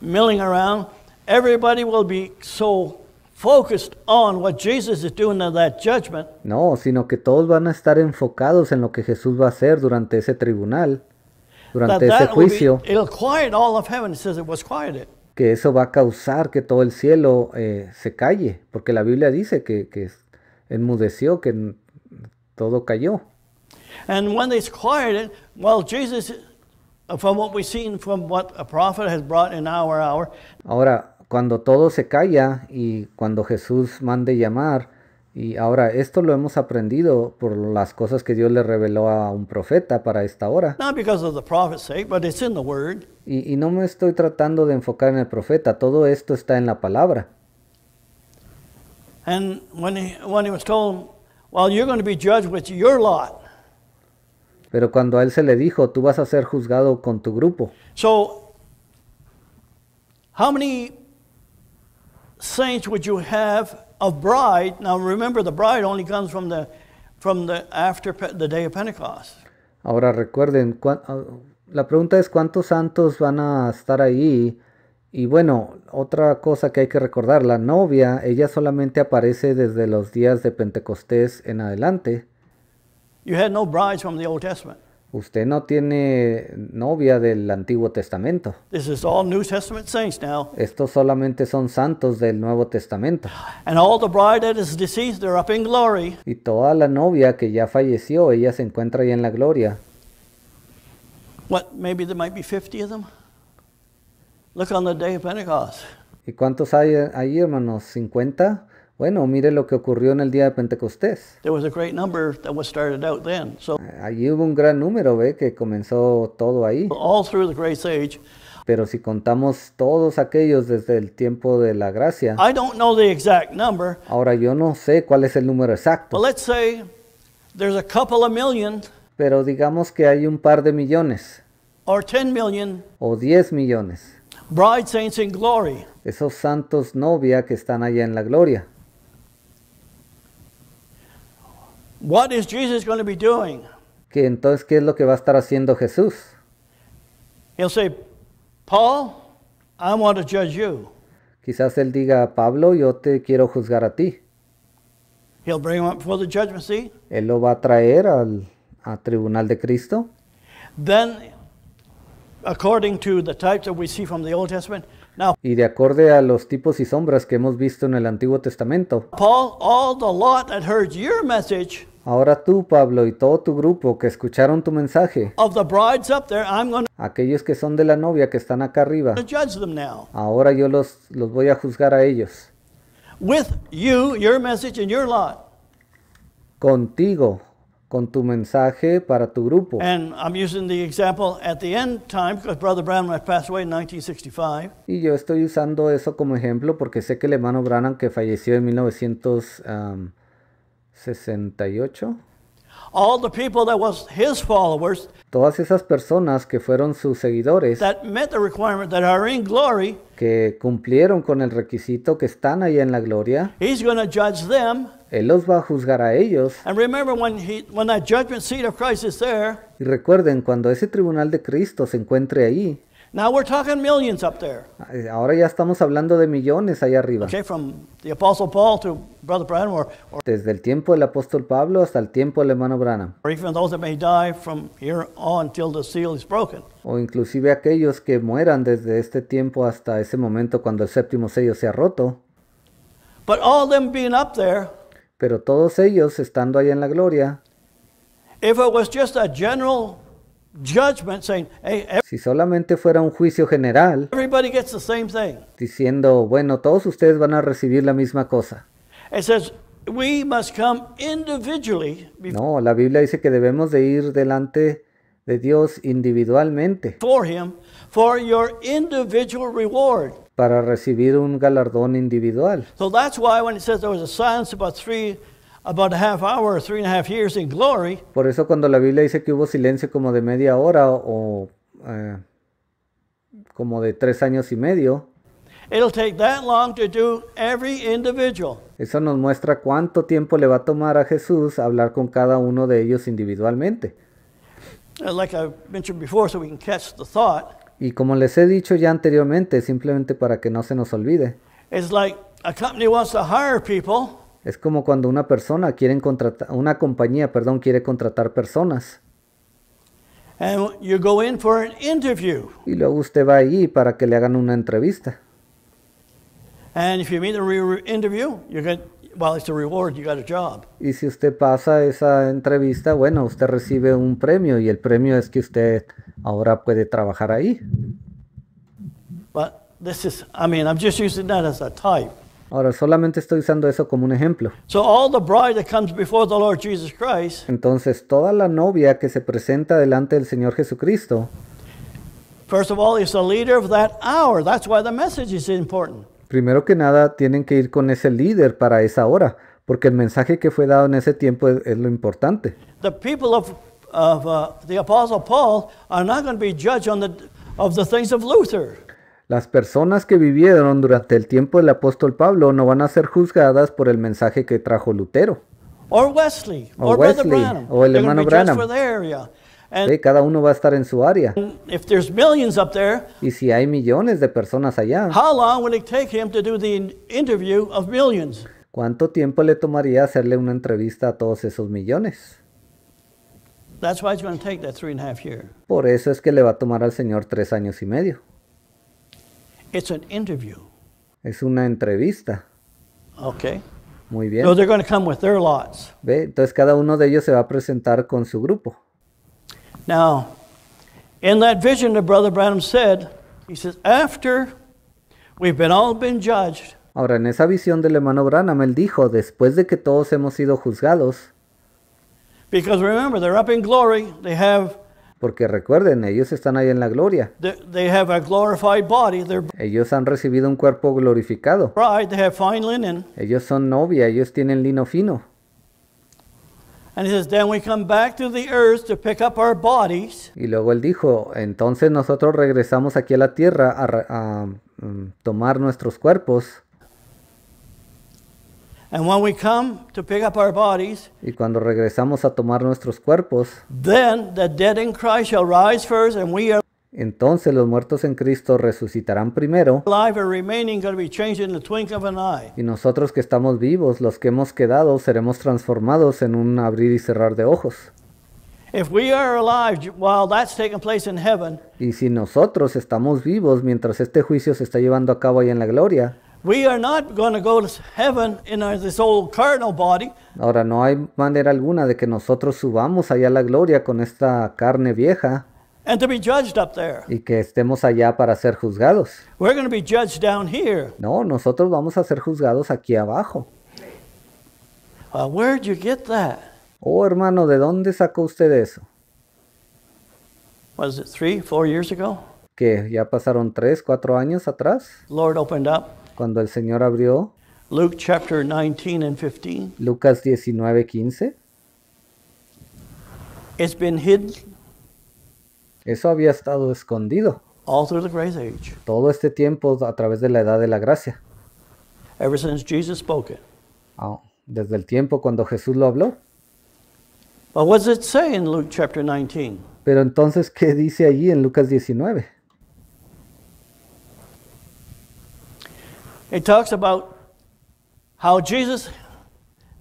Milling around. everybody will be so focused on what Jesus is doing in that judgment. No, sino que todos van a estar enfocados en lo que Jesús va a hacer durante ese tribunal, durante that ese that juicio. Be, it'll quiet all of heaven. It says it was quieted. Que eso va a causar que todo el cielo eh, se calle, porque la Biblia dice que, que enmudeció, que todo cayó. And when it's quieted, well, Jesus, from what we've seen, from what a prophet has brought in our hour. Ahora, cuando todo se calla y cuando Jesús mande llamar, y ahora esto lo hemos aprendido por las cosas que Dios le reveló a un profeta para esta hora. Y, y no me estoy tratando de enfocar en el profeta, todo esto está en la palabra. Y when Pero cuando a él se le dijo, tú vas a ser juzgado con tu grupo. Entonces, how saints would you have bride? Now remember, the bride only comes from the after the day of Ahora recuerden, ah, la pregunta es cuántos santos van a estar ahí. Y bueno, otra cosa que hay que recordar, la novia, ella solamente aparece desde los días de Pentecostés en adelante. You no from the Old Testament. Usted no tiene novia del Antiguo Testamento. Estos solamente son santos del Nuevo Testamento. Y toda la novia que ya falleció, ella se encuentra ahí en la gloria. ¿Y cuántos hay ahí, hermanos? ¿50? Bueno, mire lo que ocurrió en el día de Pentecostés. Allí hubo un gran número, ve, que comenzó todo ahí. pero si contamos todos aquellos desde el tiempo de la gracia, ahora yo no sé cuál es el número exacto. pero digamos que hay un par de millones o 10 millones. Esos santos novia que están allá en la gloria. What is Jesus going to be doing? Que entonces qué es lo que va a estar haciendo Jesús? He'll say, Paul, I want to judge you. Quizás él diga, Pablo, yo te quiero juzgar a ti. He'll bring him up before the judgment seat. Él lo va a traer al, al tribunal de Cristo. Then, according to the types that we see from the Old Testament, now, y de acorde a los tipos y sombras que hemos visto en el Antiguo Testamento. Paul, all the lot that heard your message Ahora tú, Pablo, y todo tu grupo que escucharon tu mensaje, aquellos que son de la novia que están acá arriba, ahora yo los, los voy a juzgar a ellos. Contigo, con tu mensaje para tu grupo. Y yo estoy usando eso como ejemplo porque sé que el hermano Branham que falleció en 1965, 68. todas esas personas que fueron sus seguidores, que cumplieron con el requisito que están allá en la gloria, Él los va a juzgar a ellos. y recuerden, cuando ese tribunal de Cristo se encuentre ahí, Ah, ahora ya estamos hablando de millones allá arriba. from the Apostle Paul to Brother Branham Desde el tiempo del apóstol Pablo hasta el tiempo del hermano Branham. O inclusive aquellos que mueran desde este tiempo hasta ese momento cuando el séptimo sello se ha roto. But all them being up there, Pero todos ellos estando ahí en la gloria. If it was just a general si solamente fuera un juicio general, diciendo, bueno, todos ustedes van a recibir la misma cosa. No, la Biblia dice que debemos de ir delante de Dios individualmente para recibir un galardón individual. So por eso cuando la Biblia dice que hubo silencio como de media hora o eh, como de tres años y medio. Eso nos muestra cuánto tiempo le va a tomar a Jesús hablar con cada uno de ellos individualmente. Y como les he dicho ya anteriormente, simplemente para que no se nos olvide. It's like a company wants to hire people. Es como cuando una persona quiere contratar, una compañía, perdón, quiere contratar personas. And you go in for an interview. Y luego usted va ahí para que le hagan una entrevista. Y si usted pasa esa entrevista, bueno, usted recibe un premio y el premio es que usted ahora puede trabajar ahí. But this is, I mean, I'm just using that as a type. Ahora solamente estoy usando eso como un ejemplo. Entonces toda la novia que se presenta delante del Señor Jesucristo. Primero que nada tienen que ir con ese líder para esa hora, porque el mensaje que fue dado en ese tiempo es, lo importante. The people of, of uh, the apostle Paul are not going to be judged on the of the things of Luther. Las personas que vivieron durante el tiempo del apóstol Pablo no van a ser juzgadas por el mensaje que trajo Lutero. o Wesley, o el hermano Branham. Sí, cada uno va a estar en su área. y si hay millones de personas allá, ¿cuánto tiempo le tomaría hacerle una entrevista a todos esos millones? Por eso es que le va a tomar al Señor tres años y medio. It's an interview. Es una entrevista. Okay. Muy bien. So they're going to come with their lots. ¿Ve? Entonces cada uno de ellos se va a presentar con su grupo. Now, in that vision that Brother Branham said, he says, after we've been all been judged. Ahora, en esa visión del hermano Branham, él dijo, después de que todos hemos sido juzgados, Because remember, they're up in glory, they have porque recuerden, ellos están ahí en la gloria. Ellos han recibido un cuerpo glorificado. Ellos son novia, ellos tienen lino fino. Y luego él dijo, entonces nosotros regresamos aquí a la tierra a, mm, tomar nuestros cuerpos y cuando regresamos a tomar nuestros cuerpos, entonces los muertos en Cristo resucitarán primero. Y nosotros que estamos vivos, los que hemos quedado, seremos transformados en un abrir y cerrar de ojos. y si nosotros estamos vivos mientras este juicio se está llevando a cabo ahí en la gloria, Ahora no hay manera alguna de que nosotros subamos allá a la gloria con esta carne vieja. Y que estemos allá para ser juzgados. No, nosotros vamos a ser juzgados aquí abajo. Uh, well, Oh, hermano, ¿de dónde sacó usted eso? Was Que ya pasaron tres, cuatro años atrás. Lord opened up cuando el Señor abrió. 19 15. Lucas 19.15 Eso había estado escondido. Todo este tiempo a través de la edad de la gracia. Ah, desde el tiempo cuando Jesús lo habló. Pero entonces, ¿qué dice allí en Lucas 19? It talks about how Jesus,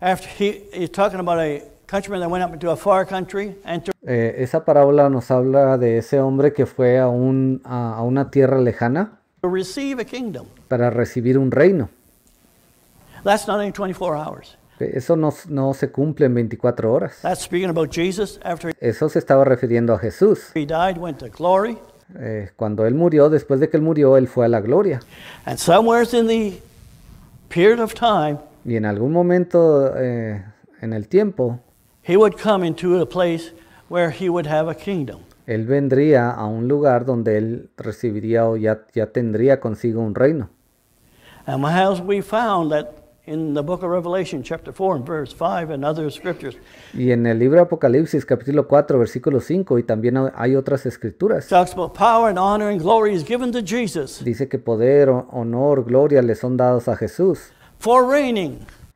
after he is talking about a countryman that went up into a far country and to... eh, esa parábola nos habla de ese hombre que fue a, un, a, a una tierra lejana to receive a kingdom. para recibir un reino. That's not in 24 hours. Eh, eso no, no, se cumple en 24 horas. That's speaking about Jesus after... Eso se estaba refiriendo a Jesús. He died, went to glory. Eh, cuando él murió, después de que él murió, él fue a la gloria. y en algún momento eh, en el tiempo, Él vendría a un lugar donde él recibiría o ya, ya tendría consigo un reino. as we found that y en el libro de Apocalipsis, capítulo 4, versículo 5, y también hay otras escrituras. Dice que poder, honor, gloria le son dados a Jesús. For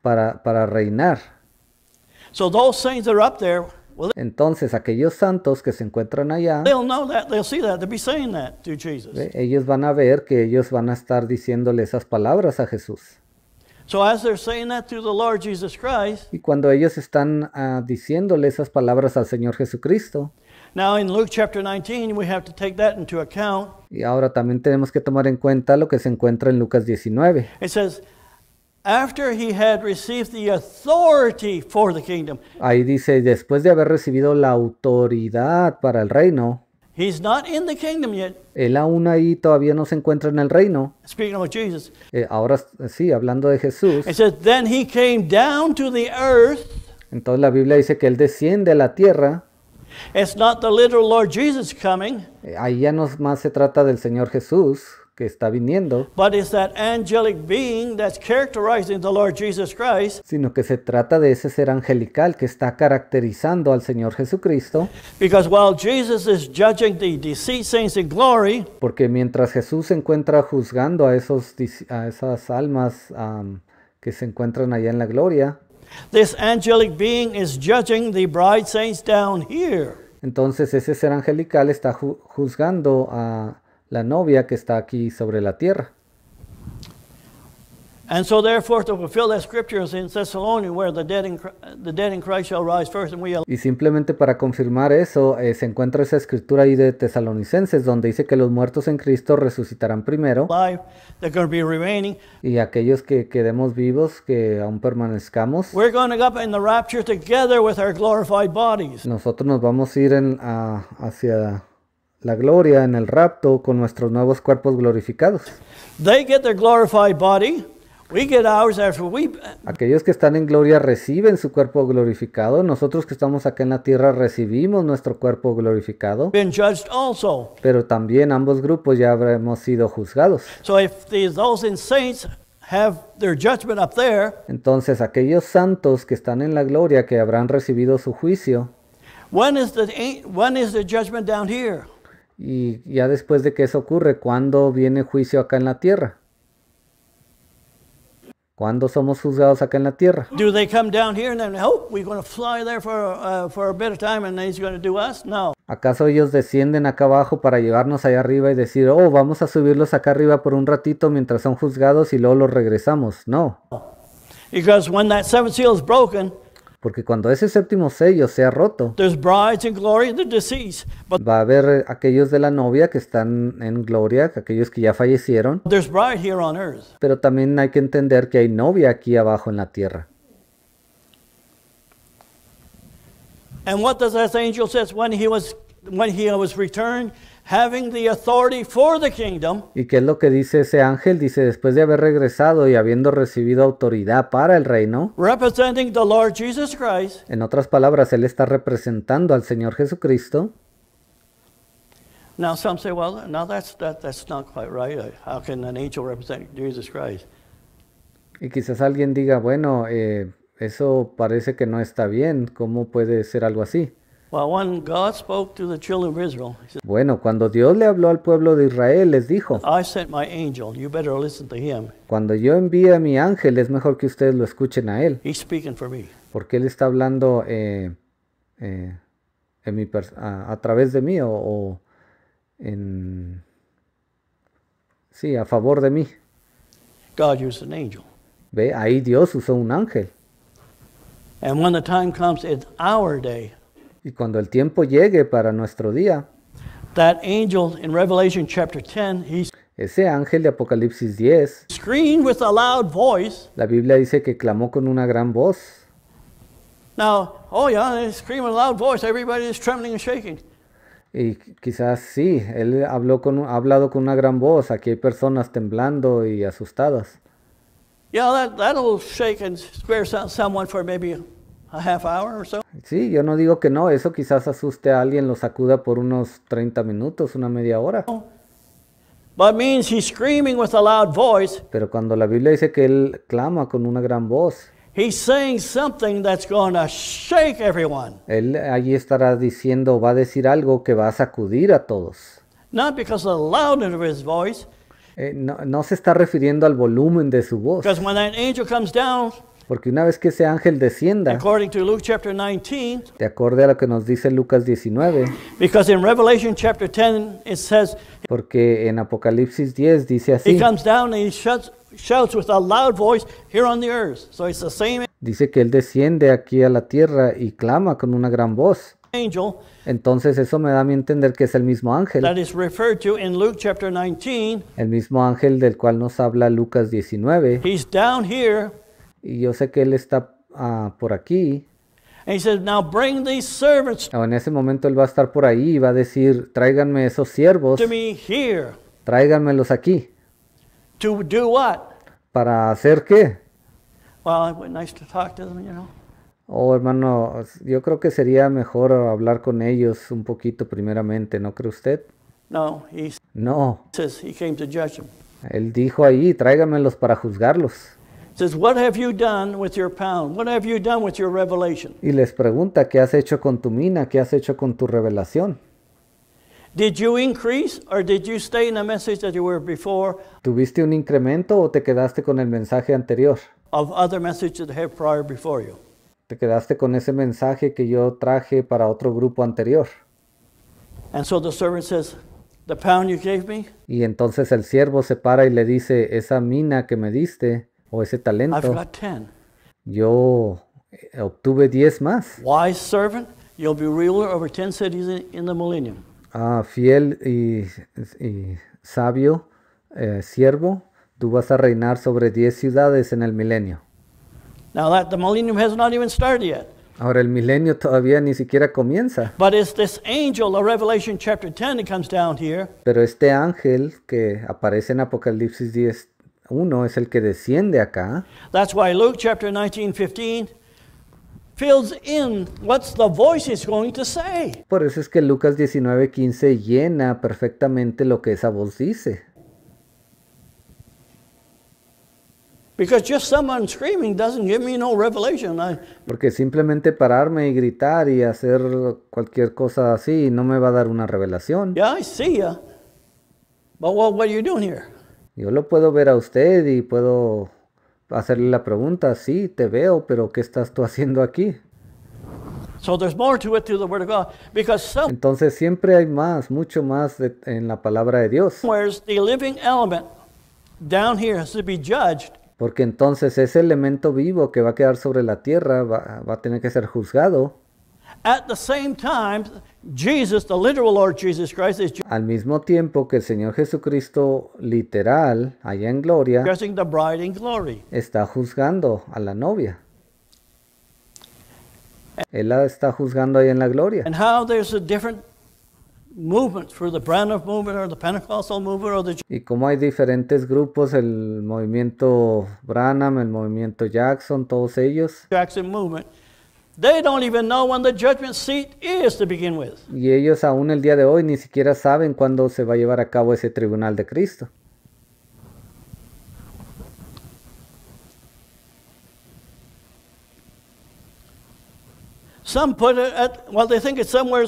Para, para reinar. Entonces aquellos santos que se encuentran allá, ellos van a ver que ellos van a estar diciéndole esas palabras a Jesús. Y cuando ellos están ah, diciéndole esas palabras al Señor Jesucristo. Now in Luke chapter we have to take that into account. Y ahora también tenemos que tomar en cuenta lo que se encuentra en Lucas 19. It after he had received the authority for the kingdom. Ahí dice después de haber recibido la autoridad para el reino. He's not in the Él aún ahí todavía no se encuentra en el reino. Speaking of Jesus. Eh, ahora sí, hablando de Jesús. It Then he came down to the earth. Entonces la Biblia dice que él desciende a la tierra. It's not the literal Lord Jesus coming. Eh, ahí ya no más se trata del Señor Jesús que está viniendo, sino que se trata de ese ser angelical que está caracterizando al Señor Jesucristo. porque mientras Jesús se encuentra juzgando a, esos, a esas almas que se encuentran allá en la gloria, Entonces ese ser angelical está juzgando a la novia que está aquí sobre la tierra. Y simplemente para confirmar eso, eh, se encuentra esa escritura ahí de Tesalonicenses, donde dice que los muertos en Cristo resucitarán primero. Y aquellos que quedemos vivos, que aún permanezcamos. Nosotros nos vamos a ir hacia la gloria en el rapto con nuestros nuevos cuerpos glorificados. Aquellos que están en gloria reciben su cuerpo glorificado. Nosotros que estamos acá en la tierra recibimos nuestro cuerpo glorificado. Pero también ambos grupos ya habremos sido juzgados. Entonces aquellos santos que están en la gloria que habrán recibido su juicio. ¿Cuándo is the, juicio is the down here? Y ya después de que eso ocurre, ¿cuándo viene juicio acá en la tierra? ¿Cuándo somos juzgados acá en la tierra? Oh, ¿Acaso ellos descienden acá abajo para llevarnos allá arriba y decir, oh, vamos a subirlos acá arriba por un ratito mientras son juzgados y luego los regresamos? No. Because when that seal broken, porque cuando ese séptimo sello sea roto, va a haber eh, aquellos de la novia que están en gloria, aquellos que ya fallecieron. Pero también hay que entender que hay novia aquí abajo en la tierra. And what does angel says when he ¿Y qué es lo que dice ese ángel? Dice, después de haber regresado y habiendo recibido autoridad para el reino, representing the Lord Jesus Christ, en otras palabras, él está representando al Señor Jesucristo. Now some say, well, now that's, that's not quite right. Uh, how can an angel represent Jesus Christ? Y quizás alguien diga, bueno, eh, eso parece que no está bien. ¿Cómo puede ser algo así? Bueno, cuando Dios le habló al pueblo de Israel, les dijo, cuando yo envío a mi ángel, es mejor que ustedes lo escuchen a él. Porque él está hablando eh, eh, a, través de mí o, a favor de mí. God an angel. Ve, ahí Dios usó un ángel. And when the time comes, it's our day y cuando el tiempo llegue para nuestro día. That angel in Revelation chapter 10, ese ángel de Apocalipsis 10, screamed with a loud voice. la Biblia dice que clamó con una gran voz. Now, oh yeah, they scream with a loud voice, everybody is trembling and shaking. Y quizás sí, él habló con, ha hablado con una gran voz, aquí hay personas temblando y asustadas. Yeah, that, that'll shake and square someone for maybe Sí, yo no digo que no, eso quizás asuste a alguien, lo sacuda por unos 30 minutos, una media hora. voice. Pero cuando la Biblia dice que él clama con una gran voz, él allí estará diciendo, va a decir algo que va a sacudir a todos. Not because his voice, eh, no, se está refiriendo al volumen de su voz. because when that angel comes down, porque una vez que ese ángel descienda, de acuerdo a lo que nos dice Lucas 19, porque en Apocalipsis 10 dice así, Dice que él desciende aquí a la tierra y clama con una gran voz. Entonces eso me da a mí entender que es el mismo ángel. El mismo ángel del cual nos habla Lucas 19. Y yo sé que él está ah, por aquí. en ese momento él va a estar por ahí y va a decir, tráiganme esos siervos. Tráiganmelos aquí. ¿Para hacer qué? Oh, hermano, yo creo que sería mejor hablar con ellos un poquito primeramente, ¿no cree usted? No, no. Él dijo ahí, tráiganmelos para juzgarlos. Y les pregunta, ¿qué has hecho con tu mina? ¿Qué has hecho con tu revelación? ¿Tuviste un incremento o te quedaste con el mensaje anterior? Of other that prior before you. Te quedaste con ese mensaje que yo traje para otro grupo anterior. And so the servant says, the pound you gave me. Y entonces el siervo se para y le dice, esa mina que me diste o ese talento. Yo eh, obtuve 10 más. Ah, fiel y, sabio eh, siervo, tú vas a reinar sobre 10 ciudades en el milenio. Ahora el milenio todavía ni siquiera comienza. Pero este ángel que aparece en Apocalipsis 10 uno es el que desciende acá. That's why Luke chapter 19:15 fills in what's the voice is going to say. Por eso es que Lucas 19:15 llena perfectamente lo que esa voz dice. Because just someone screaming doesn't give me no revelation. I... Porque simplemente pararme y gritar y hacer cualquier cosa así no me va a dar una revelación. Yeah, I see ya. But what, what are you doing here? Yo lo puedo ver a usted y puedo hacerle la pregunta, sí, te veo, pero ¿qué estás tú haciendo aquí? Entonces siempre hay más, mucho más en la palabra de Dios. Porque entonces ese elemento vivo que va a quedar sobre la tierra va a tener que ser juzgado. Al mismo tiempo que el Señor Jesucristo literal, allá en gloria, está juzgando a la novia. Él la está juzgando ahí en la gloria. Y como hay diferentes grupos, el movimiento Branham, el movimiento Jackson, todos ellos. They don't even know when the judgment seat is to begin with. Y ellos aún el día de hoy ni siquiera saben cuándo se va a llevar a cabo ese tribunal de Cristo. Some put it at well they think it's somewhere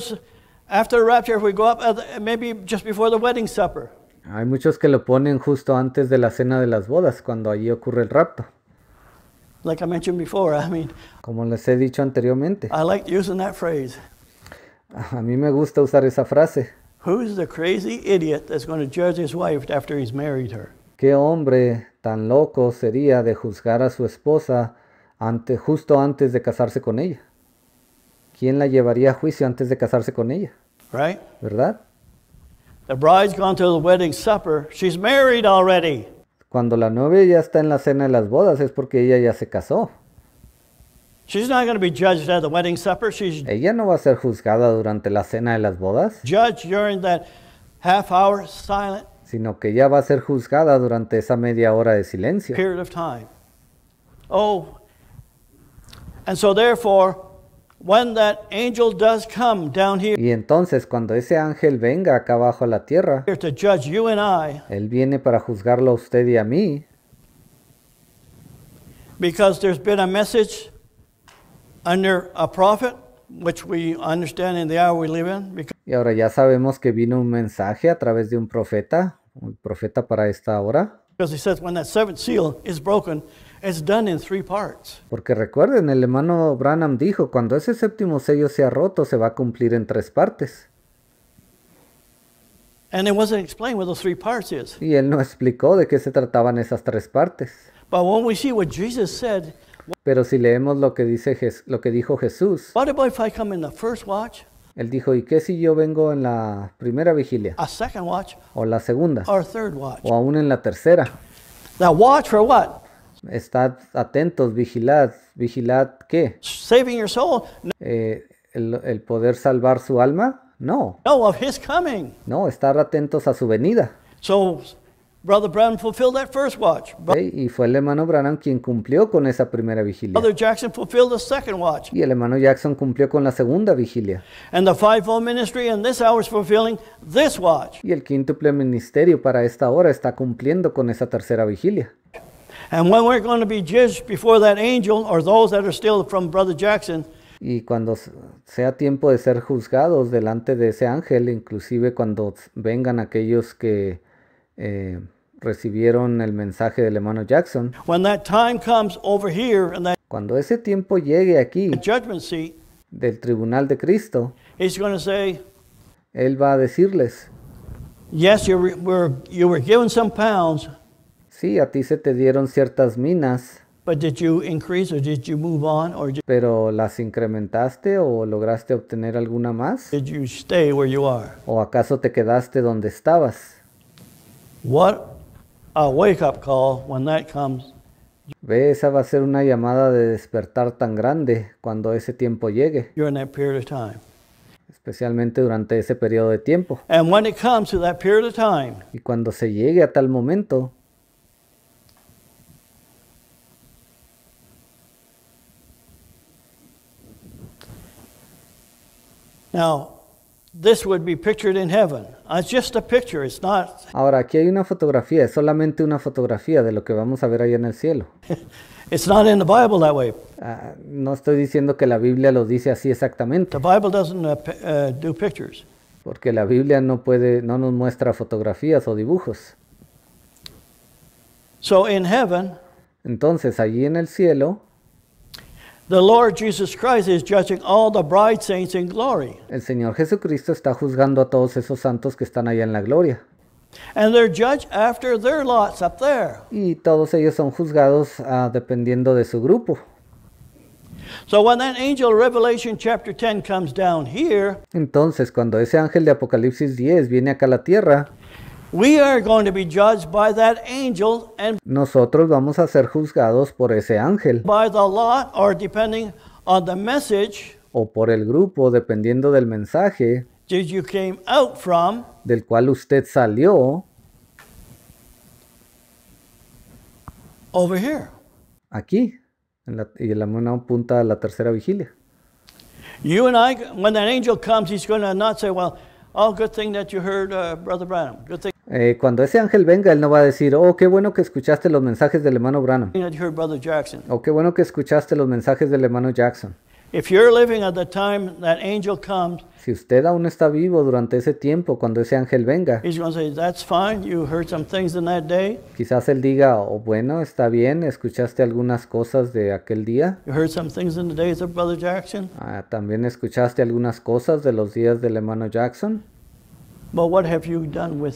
after the rapture if we go up the, maybe just before the wedding supper. Hay muchos que lo ponen justo antes de la cena de las bodas cuando allí ocurre el rapto. Like I mentioned before, I mean, Como les he dicho anteriormente, I like using that phrase. A mí me gusta usar esa frase. Who's the crazy idiot that's going to judge his wife after he's married her? ¿Qué hombre tan loco sería de juzgar a su esposa ante, justo antes de casarse con ella? ¿Quién la llevaría a juicio antes de casarse con ella? Right? ¿Verdad? The bride's gone to the wedding supper. She's married already. Cuando la novia ya está en la cena de las bodas es porque ella ya se casó. ella no va a ser juzgada durante la cena de las bodas. sino que ya va a ser juzgada durante esa media hora de silencio. Oh, and so therefore When that angel does come down here, y entonces cuando ese ángel venga acá abajo a la tierra, here to judge you and I, él viene para juzgarlo a usted y a mí. Because there's been a message under a prophet, which we understand in the hour we live in. Because y ahora ya sabemos que vino un mensaje a través de un profeta, un profeta para esta hora. Because he says when that seventh seal is broken, porque recuerden, el hermano Branham dijo, cuando ese séptimo sello sea roto, se va a cumplir en tres partes. Y él no explicó de qué se trataban esas tres partes. pero si leemos lo que, dice lo que dijo Jesús, Él dijo, ¿y qué si yo vengo en la primera vigilia? o la segunda. O aún en la tercera. ¿La watch for what? Estad atentos, vigilad. ¿Vigilad qué? Saving your soul. Eh, el, poder salvar su alma? No. No, of his coming. No, estar atentos a su venida. So, Brother fulfilled that first watch. y fue el hermano Branham quien cumplió con esa primera vigilia. Jackson fulfilled the second watch. Y el hermano Jackson cumplió con la segunda vigilia. And the ministry in this fulfilling this watch. Y el quíntuple ministerio para esta hora está cumpliendo con esa tercera vigilia. Y cuando sea tiempo de ser juzgados delante de ese ángel, inclusive cuando vengan aquellos que eh, recibieron el mensaje del hermano Jackson. cuando ese tiempo llegue aquí del tribunal de Cristo, él va a decirles, yes, you were, you were Sí, a ti se te dieron ciertas minas. Pero las incrementaste o lograste obtener alguna más? ¿O acaso te quedaste donde estabas? Ve, esa va a ser una llamada de despertar tan grande cuando ese tiempo llegue. Especialmente durante ese periodo de tiempo. y cuando se llegue a tal momento, Ahora aquí hay una fotografía, es solamente una fotografía de lo que vamos a ver allá en el cielo. not in the Bible that way. Ah, no estoy diciendo que la Biblia lo dice así exactamente, The Bible doesn't uh, uh, do pictures. porque la Biblia no puede no nos muestra fotografías o dibujos. So in heaven, Entonces, allí en el cielo el Señor Jesucristo está juzgando a todos esos santos que están allá en la gloria. Y todos ellos son juzgados ah, dependiendo de su grupo. entonces cuando ese ángel de Apocalipsis 10 viene acá a la tierra, We are going to be judged by that angel and Nosotros vamos a ser juzgados por ese ángel. By the lot or depending on the message o por el grupo dependiendo del mensaje that you came out from, del cual usted salió over here. Aquí, en la, y en la una punta de la tercera vigilia. You and I, when that angel comes, he's going to not say, well, oh, good thing that you heard uh, Brother Branham. Good thing. Eh, cuando ese ángel venga, él no va a decir, oh, qué bueno que escuchaste los mensajes del hermano Branham. O qué bueno que escuchaste los mensajes del hermano Jackson. si usted aún está vivo durante ese tiempo, cuando ese ángel venga, quizás él diga, oh, bueno, está bien, escuchaste algunas cosas de aquel día. También escuchaste algunas cosas de los días del hermano Jackson. But what have you done with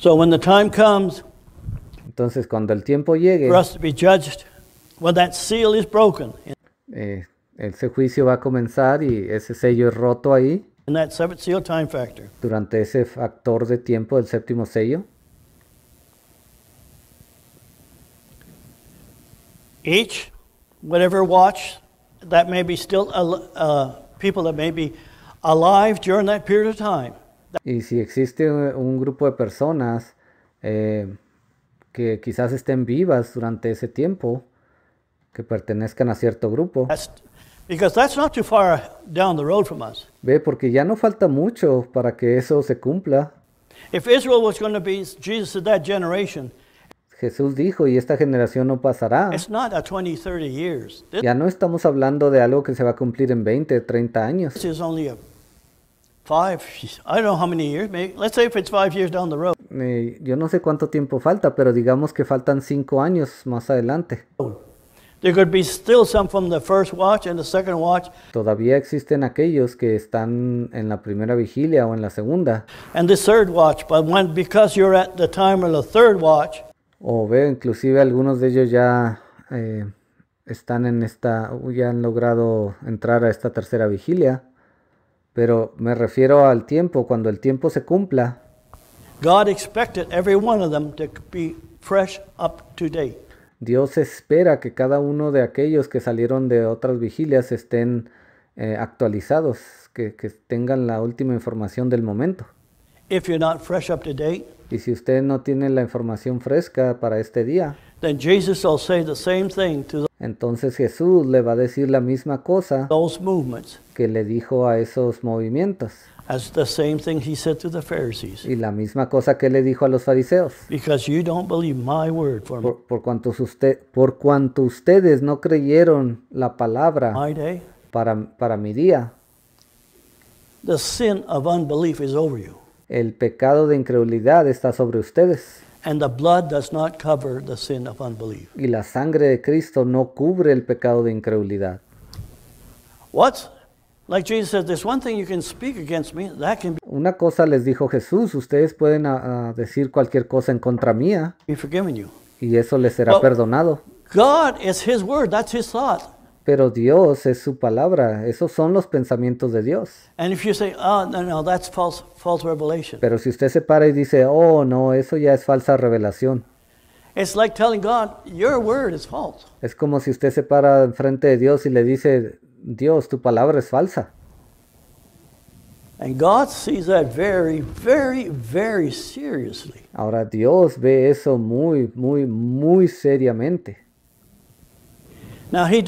So when the time comes, entonces cuando el tiempo llegue, for us to be judged, when that seal is broken, eh, ese juicio va a comenzar y ese sello es roto ahí. In that seventh seal time factor. Durante ese factor de tiempo del séptimo sello. Each, whatever watch, that may be still uh, people that may be alive during that period of time. Y si existe eh, un grupo de personas eh, que quizás estén vivas durante ese tiempo, que pertenezcan a cierto grupo. Ve, porque ya no falta mucho para que eso se cumpla. Jesús dijo, y esta generación no pasará. Ya no estamos hablando de algo que se va a cumplir en 20, 30 años five, I don't know how many years, maybe, let's say if it's five years down the road. Eh, yo no sé cuánto tiempo falta, pero digamos que faltan cinco años más adelante. There could be still some from the first watch and the second watch. Todavía existen aquellos que están en la primera vigilia o en la segunda. And the third watch, but when because you're at the time of the third watch. O veo inclusive algunos de ellos ya eh, están en esta, ya han logrado entrar a esta tercera vigilia. Pero me refiero al tiempo, cuando el tiempo se cumpla. Dios espera que cada uno de aquellos que salieron de otras vigilias estén eh, actualizados, que, tengan la última información del momento. If you're not fresh up to date, y si usted no tiene la información fresca para este día, entonces Jesús le va a decir la misma cosa que le dijo a esos movimientos. Y la misma cosa que le dijo a los fariseos. Because por, por, cuanto por cuanto ustedes no creyeron la palabra para, para mi día. The sin of unbelief is over you el pecado de incredulidad está sobre ustedes. And the blood does not cover the sin of unbelief. Y la sangre de Cristo no cubre el pecado de incredulidad. What? Like Jesus said, there's one thing you can speak against me, that can be Una cosa les dijo Jesús, ustedes pueden ah, ah, decir cualquier cosa en contra mía. Y eso les será perdonado. God is his word, that's his thought. Pero Dios es su palabra. Esos son los pensamientos de Dios. Pero si usted se para y dice, oh, no, eso ya es falsa revelación. Es como si usted se para enfrente de Dios y le dice, Dios, tu palabra es falsa. Ahora Dios ve eso muy, muy, muy seriamente. Ahora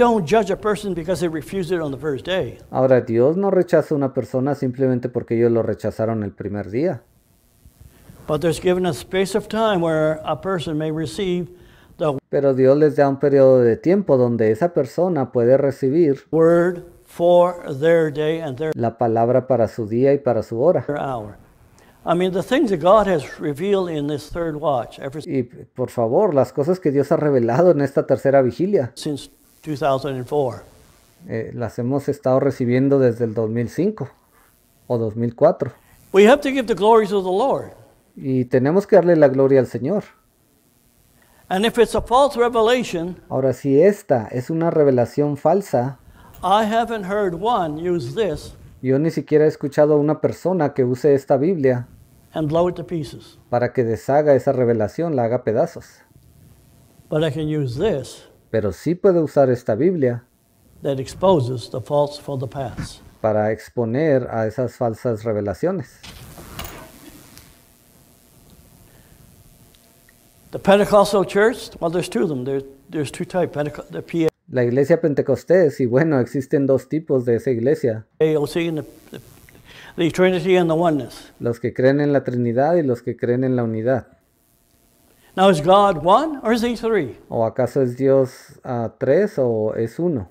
Dios no rechaza a una persona simplemente porque ellos lo rechazaron el primer día. Pero Dios les da un periodo de tiempo donde esa persona puede recibir la palabra para su día y para su hora. Y por favor, las cosas que Dios ha revelado en esta tercera vigilia. 2004. Eh, las hemos estado recibiendo desde el 2005 o 2004. We have to give the the Lord. Y tenemos que darle la gloria al Señor. And if it's a false revelation, Ahora si esta es una revelación falsa, I haven't heard one use this yo ni siquiera he escuchado a una persona que use esta Biblia and to pieces. para que deshaga esa revelación, la haga pedazos. But I can use this pero sí puede usar esta Biblia para exponer a esas falsas revelaciones. La iglesia pentecostés, y bueno, existen dos tipos de esa iglesia. Los que creen en la Trinidad y los que creen en la unidad. Now is God one or is he three? ¿O acaso es Dios uh, tres o es uno?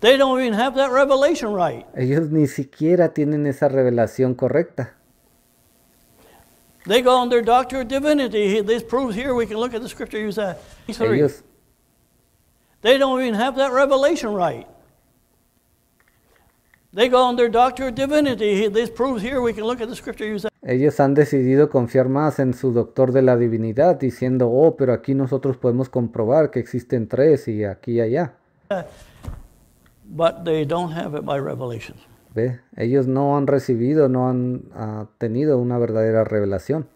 They don't even have that revelation right. Ellos ni siquiera tienen esa revelación correcta. They go on their doctor of divinity. This proves here we can look at the scripture. Use that. Ellos, they don't even have that revelation right. Ellos han decidido confiar más en su doctor de la divinidad, diciendo, oh, pero aquí nosotros podemos comprobar que existen tres y aquí y allá. But they don't have it by revelation. ¿Ve? Ellos no han recibido, no han ah, tenido una verdadera revelación.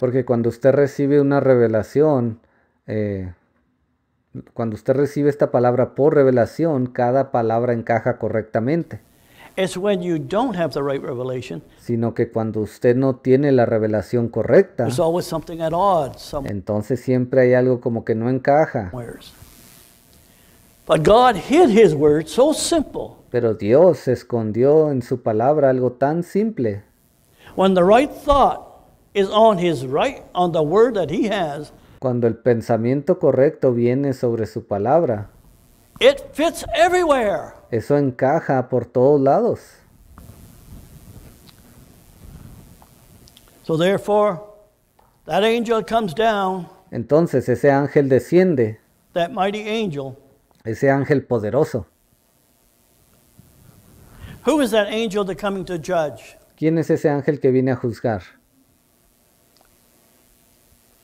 Porque cuando usted recibe una revelación, eh, cuando usted recibe esta palabra por revelación, cada palabra encaja correctamente. sino que cuando usted no tiene la revelación correcta, entonces siempre hay algo como que no encaja. Pero Dios escondió en su palabra algo tan simple. When the right thought is on his right on the word cuando el pensamiento correcto viene sobre su palabra. Eso encaja por todos lados. Entonces ese ángel desciende. Ese ángel poderoso. ¿Quién es ese ángel que viene a juzgar?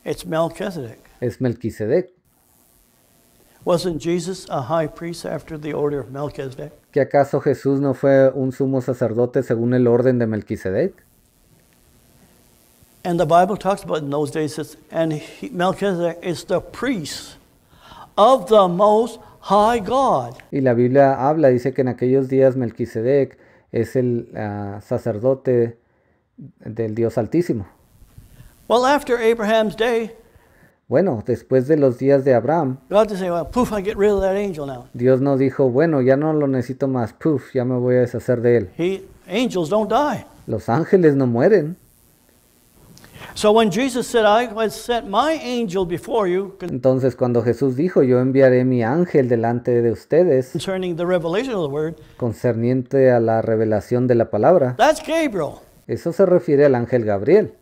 It's Melchizedek. Es Melquisedec. Wasn't Jesus a high priest after the order of Melchizedek? ¿Que acaso Jesús no fue un sumo sacerdote según el orden de Melquisedec? And the Bible talks about in those days it's, and he, Melchizedek is the priest of the most high God. Y la Biblia habla dice que en aquellos días Melquisedec es el uh, sacerdote del Dios Altísimo bueno, después de los días de Abraham, Dios nos dijo, bueno, ya no lo necesito más, poof, ya me voy a deshacer de él. Los ángeles no mueren. Entonces cuando Jesús dijo, yo enviaré mi ángel delante de ustedes, concerniente a la revelación de la palabra, eso se refiere al ángel Gabriel.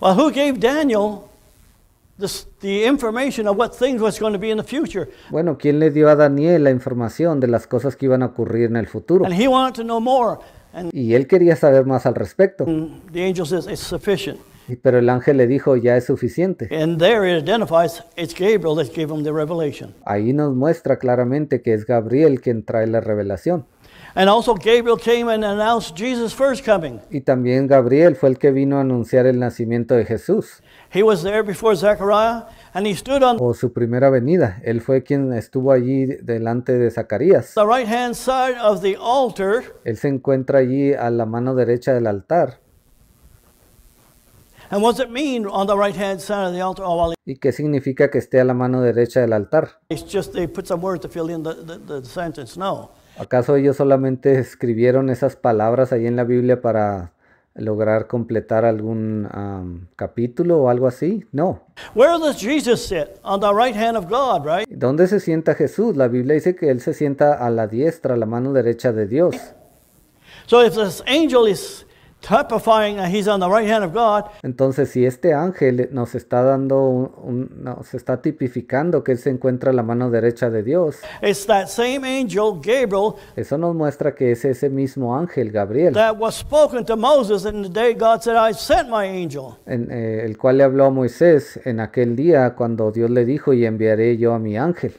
Bueno, ¿quién le dio a Daniel la información de las cosas que iban a ocurrir en el futuro? y él quería saber más al respecto. Mm, pero el ángel le dijo, ya es suficiente. Ahí nos muestra claramente que es Gabriel quien trae la revelación. And also Gabriel came and announced Jesus first coming. Y también Gabriel fue el que vino a anunciar el nacimiento de Jesús. He was there before Zechariah and he stood on o su primera venida. Él fue quien estuvo allí delante de Zacarías. The right hand side of the altar. Él se encuentra allí a la mano derecha del altar. And what's it mean on the right hand side of the altar? Oh, well, ¿Y qué significa que esté a la mano derecha del altar? It's just they put some words to fill in the, the, the sentence. No. ¿Acaso ellos solamente escribieron esas palabras ahí en la Biblia para lograr completar algún capítulo o algo así? No. Where does Jesus sit? On the right hand of God, right? ¿Dónde se sienta Jesús? La Biblia dice que él se sienta a la diestra, a la mano derecha de Dios. So if this angel is entonces, si este ángel nos está dando, nos está tipificando que él se encuentra a la mano derecha de Dios. Gabriel, Eso nos muestra que es ese mismo ángel Gabriel. el cual le habló a Moisés en aquel día cuando Dios le dijo y enviaré yo a mi ángel.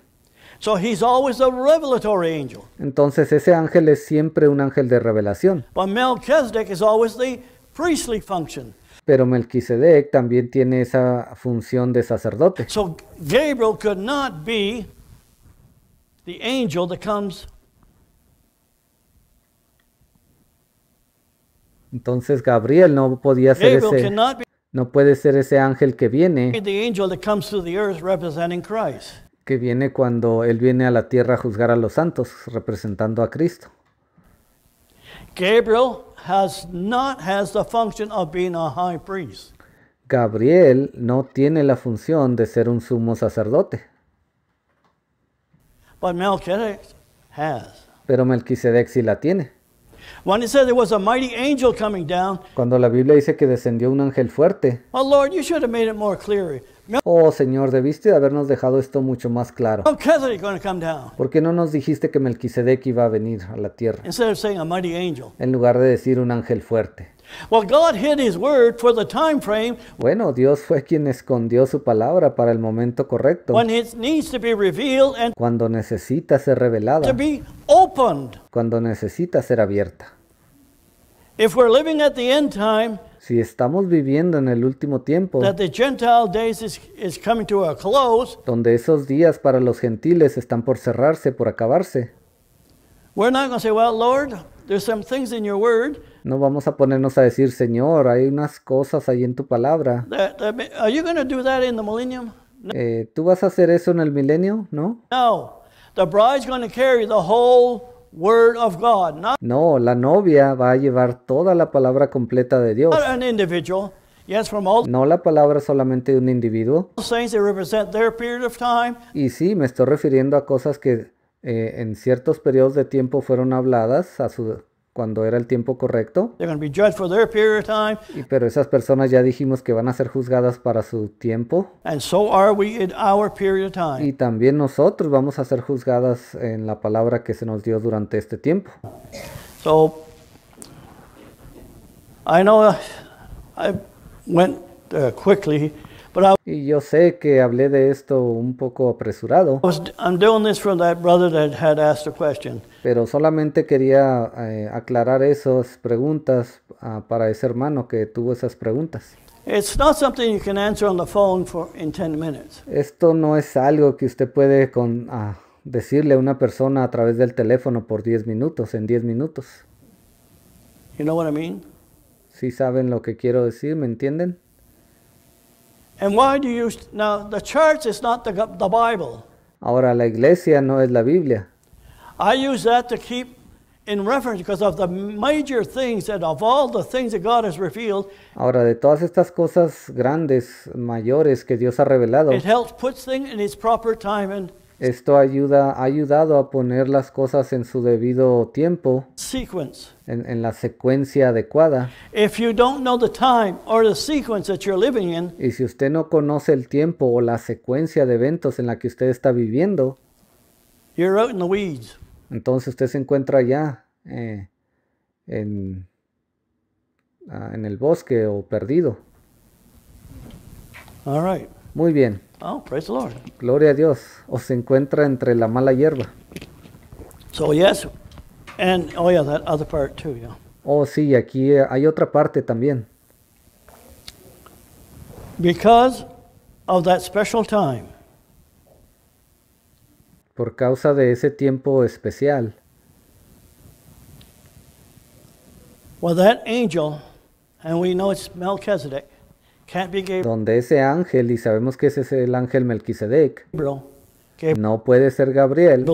So he's always a revelatory angel. Entonces ese ángel es siempre un ángel de revelación. But Melchizedek is always the priestly function. Pero Melquisedec también tiene esa función de sacerdote. So Gabriel could not be the angel that comes Entonces Gabriel no podía ser ese no puede ser ese ángel que viene. The angel that comes to the earth representing Christ que viene cuando Él viene a la tierra a juzgar a los santos, representando a Cristo. Gabriel no tiene la función de ser un sumo sacerdote. Pero Melquisedec sí la tiene. Cuando la Biblia dice que descendió un ángel fuerte. Oh, Oh Señor, debiste de habernos dejado esto mucho más claro. ¿Por qué no nos dijiste que Melquisedec iba a venir a la tierra? En lugar de decir un ángel fuerte. Bueno, Dios fue quien escondió su palabra para el momento correcto. Cuando necesita ser revelada. Cuando necesita ser abierta. Si estamos viviendo en the si estamos viviendo en el último tiempo, donde esos días para los gentiles están por cerrarse, por acabarse, no vamos a ponernos a decir, Señor, hay unas cosas ahí en tu palabra. ¿Tú vas a hacer eso en el milenio? No. No. The bride's going to carry the whole of no, la novia va a llevar toda la palabra completa de Dios. no la palabra solamente de un individuo. Y sí, me estoy refiriendo a cosas que eh, en ciertos periodos de tiempo fueron habladas a su cuando era el tiempo correcto. Y, pero esas personas ya dijimos que van a ser juzgadas para su tiempo. Y también nosotros vamos a ser juzgadas en la palabra que se nos dio durante este tiempo. I uh, uh, y yo sé que hablé de esto un poco apresurado. Pero solamente quería eh, aclarar esas preguntas ah, para ese hermano que tuvo esas preguntas. Esto no es algo que usted puede con, ah, decirle a una persona a través del teléfono por 10 minutos, en 10 minutos. Sí saben lo que quiero decir, ¿me entienden? And why do you now the church is not the, the Bible. Ahora la iglesia no es la Biblia. I use that to keep in reference because of the major things that of all the things that God has revealed. Ahora de todas estas cosas grandes, mayores que Dios ha revelado. It helps puts things in its proper time and Esto ayuda, ha ayudado a poner las cosas en su debido tiempo, En, en la secuencia adecuada. y si usted no conoce el tiempo o la secuencia de eventos en la que usted está viviendo, you're in the weeds. entonces usted se encuentra ya eh, en, ah, en el bosque o perdido. All right. Muy bien. Oh, praise the Lord. Gloria a Dios. O se encuentra entre la mala hierba. So yes, and oh yeah, that other part too, yeah. Oh sí, aquí eh, hay otra parte también. Because of that special time. Por causa de ese tiempo especial. Well, that angel, and we know it's Melchizedek donde ese ángel, y sabemos que ese es el ángel Melquisedec, no puede ser Gabriel,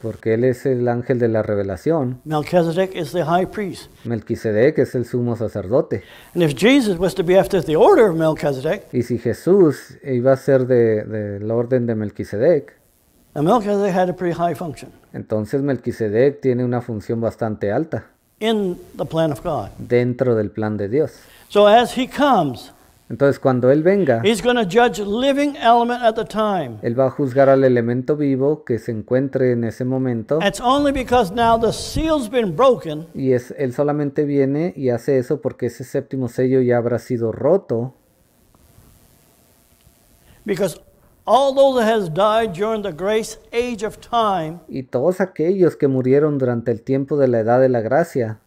porque él es el ángel de la revelación. Melquisedec es el sumo sacerdote. y si Jesús iba a ser de, orden de Melquisedec, entonces Melquisedec tiene una función bastante alta dentro del plan de Dios comes, entonces cuando él venga, él va a juzgar al elemento vivo que se encuentre en ese momento. Y es él solamente viene y hace eso porque ese séptimo sello ya habrá sido roto. Y todos aquellos que murieron durante el tiempo de la edad de la gracia.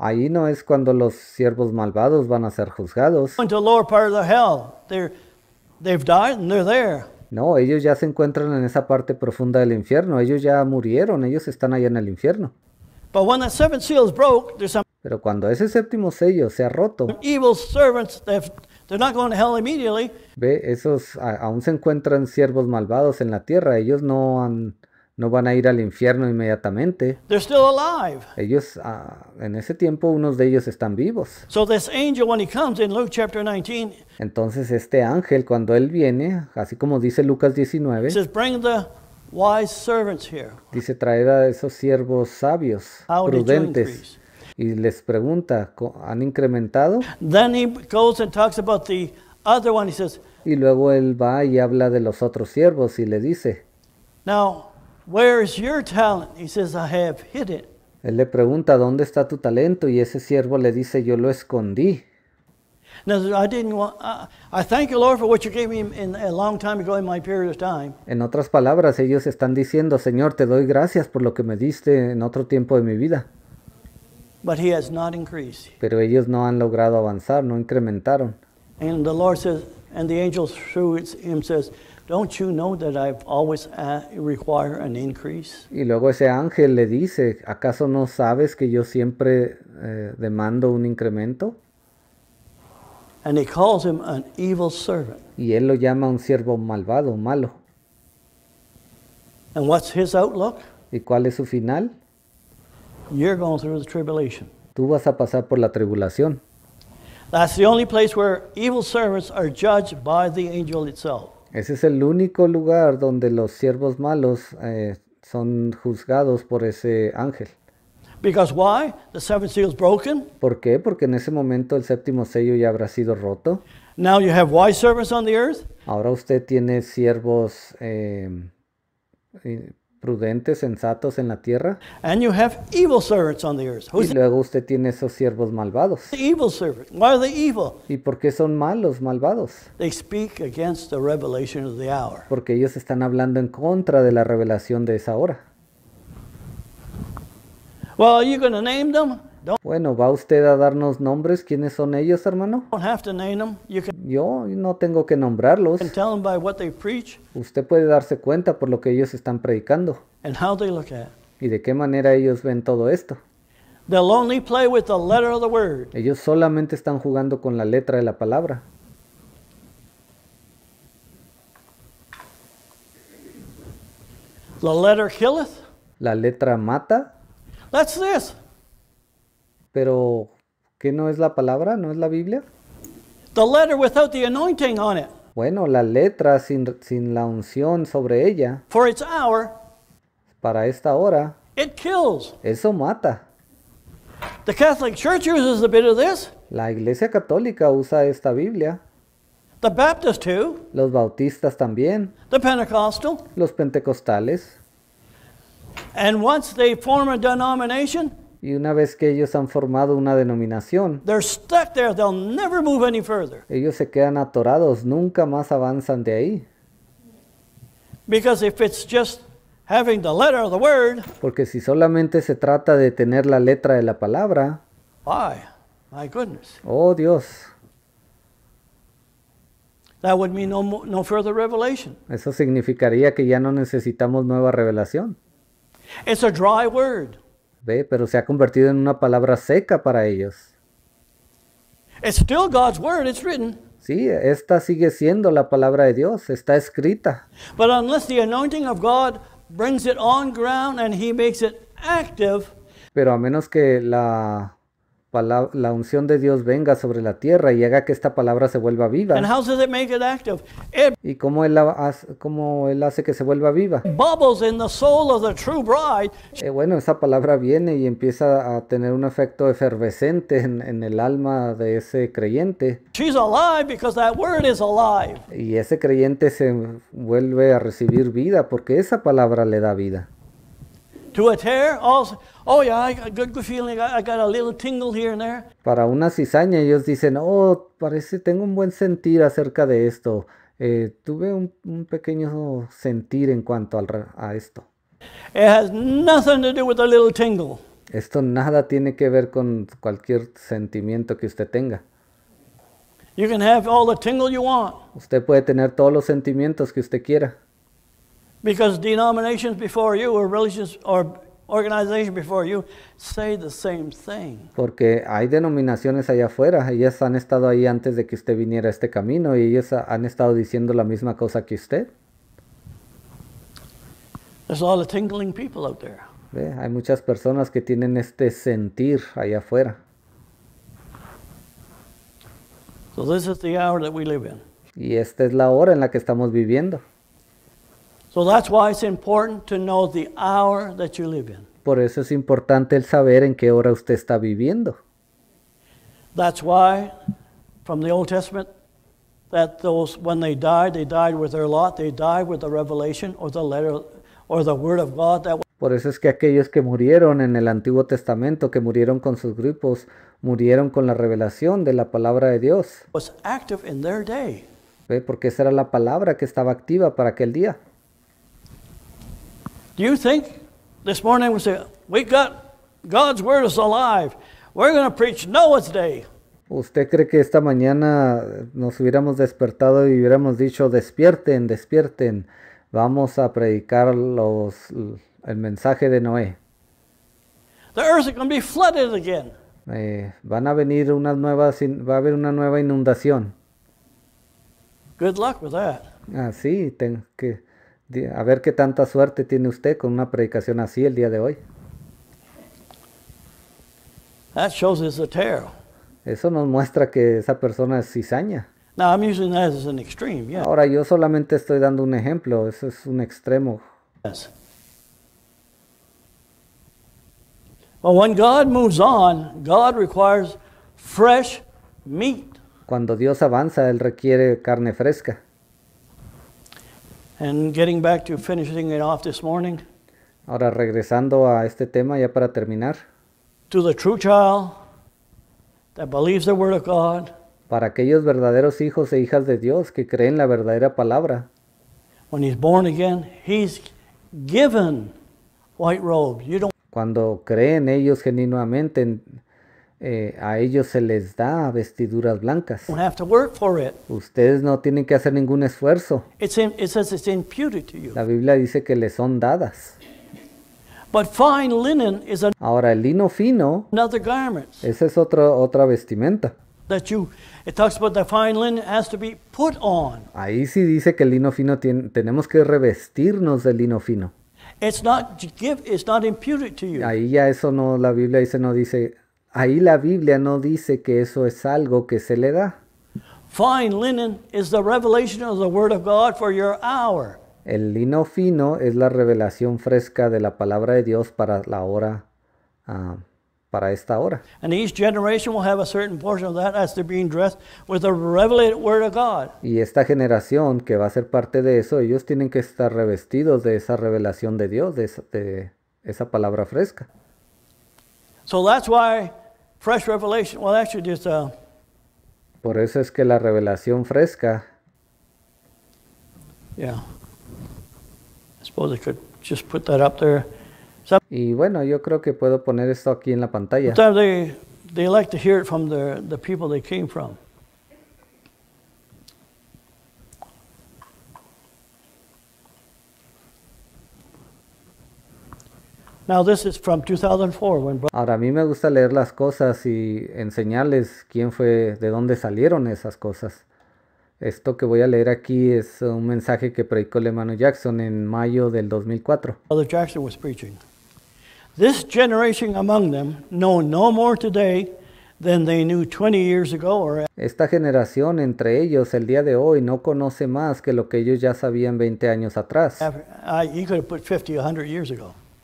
Ahí no es cuando los siervos malvados van a ser juzgados. No, ellos ya se encuentran en esa parte profunda del infierno. Ellos ya murieron, ellos están allá en el infierno. Pero cuando ese séptimo sello se ha roto, ve, esos aún se encuentran siervos malvados en la tierra. Ellos no han no van a ir al infierno inmediatamente. Ellos ah, en ese tiempo unos de ellos están vivos. Entonces este ángel cuando él viene, así como dice Lucas 19, dice traed a esos siervos sabios, prudentes. Y les pregunta, ¿han incrementado? y luego él va y habla de los otros siervos y le dice, Now, él le pregunta, ¿dónde está tu talento? Y ese siervo le dice, yo lo escondí. En otras palabras, ellos están diciendo, Señor, te doy gracias por lo que me diste en otro tiempo de mi vida. Pero ellos no han logrado avanzar, no incrementaron. And the Lord says, and the angel through him says, Don't you know that I've always uh, require an increase? Y luego ese ángel le dice, ¿acaso no sabes que yo siempre eh, demando un incremento? And he calls him an evil servant. Y él lo llama un siervo malvado, malo. And what's his outlook? ¿Y cuál es su final? You're going through the tribulation. Tú vas a pasar por la tribulación. That's the only place where evil servants are judged by the angel itself. Ese es el único lugar donde los siervos malos eh, son juzgados por ese ángel. Because ¿Por qué? Porque en ese momento el séptimo sello ya habrá sido roto. Ahora usted tiene siervos eh, prudentes, sensatos en la tierra. And you have evil servants on the earth. y luego usted tiene esos siervos malvados. The evil servant. Why are they evil? ¿Y por qué son malos, malvados? They speak against the revelation of the hour. Porque ellos están hablando en contra de la revelación de esa hora. Well, are you going to name them? Bueno, ¿va usted a darnos nombres? ¿Quiénes son ellos, hermano? Yo no tengo que nombrarlos. Usted puede darse cuenta por lo que ellos están predicando. Y de qué manera ellos ven todo esto. Ellos solamente están jugando con la letra de la palabra. La letra mata. That's esto pero, ¿qué no es la palabra? ¿No es la Biblia? The letter without the anointing on it. Bueno, la letra sin, sin la unción sobre ella. For its hour, para esta hora. It kills. Eso mata. The Catholic Church uses a bit of this. La Iglesia Católica usa esta Biblia. The Baptists too. Los bautistas también. The Pentecostal. Los pentecostales. And once they form a denomination, y una vez que ellos han formado una denominación, ellos se quedan atorados, nunca más avanzan de ahí. Porque si solamente se trata de tener la letra de la palabra, oh Dios, eso significaría que ya no necesitamos nueva revelación. es a dry word. Ve, pero se ha convertido en una palabra seca para ellos. still God's word, it's written. Sí, esta sigue siendo la palabra de Dios, está escrita. But unless the anointing of God brings it on ground and he makes it active, pero a menos que la la unción de Dios venga sobre la tierra y haga que esta palabra se vuelva viva. ¿Y cómo él, hace, cómo él hace que se vuelva viva? Eh, bueno, esa palabra viene y empieza a tener un efecto efervescente en, el alma de ese creyente. Y ese creyente se vuelve a recibir vida porque esa palabra le da vida oh yeah, I got a good, feeling, I got a little tingle here and there. Para una cizaña ellos dicen, oh, parece, tengo un buen sentir acerca de esto. Eh, tuve un, un, pequeño sentir en cuanto al, a esto. It has nothing to do with little tingle. Esto nada tiene que ver con cualquier sentimiento que usted tenga. You can have all the tingle you want. Usted puede tener todos los sentimientos que usted quiera. Because denominations before you or religions or organization Porque hay denominaciones allá afuera, ellas han estado ahí antes de que usted viniera a este camino y ellas han estado diciendo la misma cosa que usted. ¿Ve? Hay muchas personas que tienen este sentir allá afuera. Y esta es la hora en la que estamos viviendo. Por eso es importante el saber en qué hora usted está viviendo. That's why from the Old Testament that those when they died, they died with their lot, they died with the revelation or the letter or the word of God Por eso es que aquellos que murieron en el Antiguo Testamento, que murieron con sus grupos, murieron con la revelación de la palabra de Dios. Was active in their day. ¿Ve? Porque esa era la palabra que estaba activa para aquel día. You think this morning we say, we got God's word is alive. We're going to preach Noah's day. ¿Usted cree que esta mañana nos hubiéramos despertado y hubiéramos dicho, despierten, despierten, vamos a predicar los, el mensaje de Noé? The earth is going to be flooded again. Eh, van a venir unas nuevas, va a haber una nueva inundación. Good luck with that. Ah sí, tengo que a ver qué tanta suerte tiene usted con una predicación así el día de hoy. That shows a Eso nos muestra que esa persona es cizaña. extreme, Ahora yo solamente estoy dando un ejemplo, eso es un extremo. God moves on, God requires fresh meat. Cuando Dios avanza, él requiere carne fresca. And getting back to finishing it off this morning. Ahora regresando a este tema ya para terminar. To the true child that believes the word of God. Para aquellos verdaderos hijos e hijas de Dios que creen la verdadera palabra. When he's born again, he's given white robes. You don't Cuando creen ellos genuinamente en eh, a ellos se les da vestiduras blancas. Ustedes no tienen que hacer ningún esfuerzo. La Biblia dice que les son dadas. Ahora el lino fino, esa es otro, otra vestimenta. Ahí sí dice que el lino fino tenemos que revestirnos del lino fino. Ahí ya eso no la Biblia dice no dice Ahí la Biblia no dice que eso es algo que se le da. El lino fino es la revelación fresca de la palabra de Dios para la hora ah, para esta hora. Y esta generación que va a ser parte de eso, ellos tienen que estar revestidos de esa revelación de Dios, de esa, de esa palabra fresca. So that's why Fresh revelation. Well, actually, just, uh, Por eso es que la revelación fresca. Yeah. I suppose I could just put that up there. Some, y bueno, yo creo que puedo poner esto aquí en la pantalla. Sometimes they, they like to hear it from the, the people they came from. Ahora a mí me gusta leer las cosas y enseñarles quién fue, de dónde salieron esas cosas. Esto que voy a leer aquí es un mensaje que predicó el hermano Jackson en mayo del 2004. 20 Esta generación entre ellos el día de hoy no conoce más que lo que ellos ya sabían 20 años atrás. 100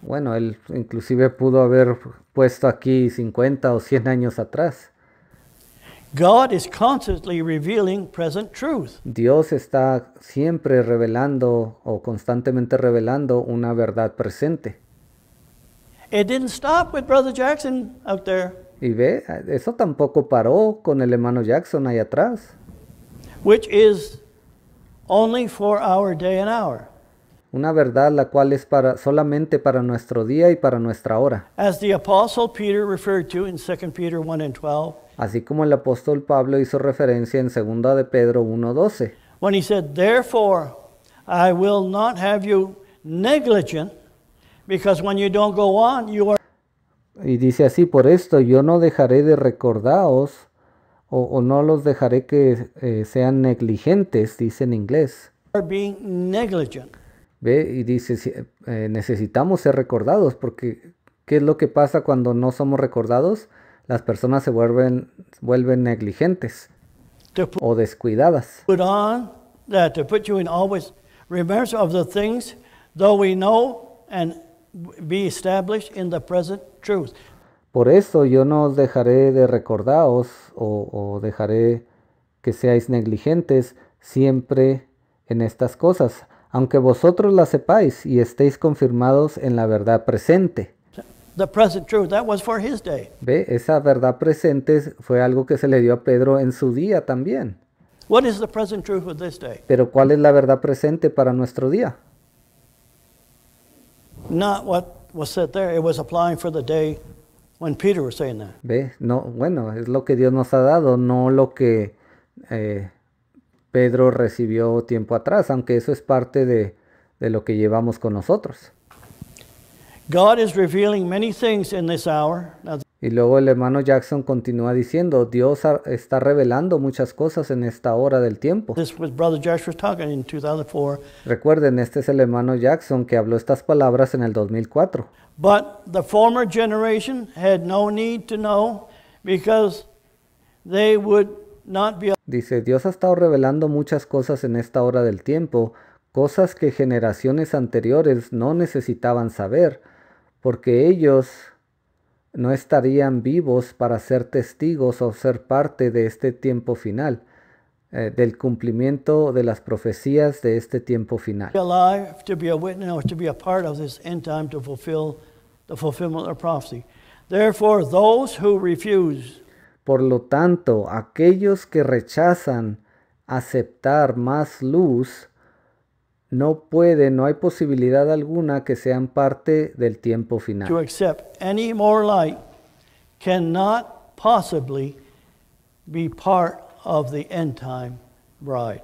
bueno, él inclusive pudo haber puesto aquí 50 o 100 años atrás. Dios está siempre revelando o constantemente revelando una verdad presente. Y ve, eso tampoco paró con el hermano Jackson ahí atrás. Which is only for our day and hour una verdad la cual es para solamente para nuestro día y para nuestra hora. As the apostle Peter referred to in 2 Peter 1 and 12. Así como el apóstol Pablo hizo referencia en 2 de Pedro 1:12. When he said, "Therefore, I will not have you negligent, because when you don't go on, you are Y dice así, por esto yo no dejaré de recordaros o, o no los dejaré que eh, sean negligentes, dice en inglés. Are being negligent. Ve y dice, eh, necesitamos ser recordados, porque ¿qué es lo que pasa cuando no somos recordados? Las personas se vuelven, vuelven negligentes o descuidadas. Por eso yo no dejaré de recordaros o dejaré que seáis negligentes siempre en estas cosas aunque vosotros la sepáis y estéis confirmados en la verdad presente. Ve, esa verdad presente fue algo que se le dio a Pedro en su día también. Pero ¿cuál es la verdad presente para nuestro día? Not what was said there, it was applying for the day when Peter was saying that. Ve, no, bueno, es lo que Dios nos ha dado, no lo que eh, Pedro recibió tiempo atrás, aunque eso es parte de, de lo que llevamos con nosotros. Y luego el hermano Jackson continúa diciendo, Dios está revelando muchas cosas en esta hora del tiempo. Recuerden, este es el hermano Jackson que habló estas palabras en el 2004. But the former generation no need to know because they would Dice, Dios ha estado revelando muchas cosas en esta hora del tiempo, cosas que generaciones anteriores no necesitaban saber, porque ellos no estarían vivos para ser testigos o ser parte de este tiempo final, eh, del cumplimiento de las profecías de este tiempo final. Therefore, those who refuse por lo tanto, aquellos que rechazan aceptar más luz, no puede, no hay posibilidad alguna que sean parte del tiempo final. To accept any more light cannot possibly be part of the end time bride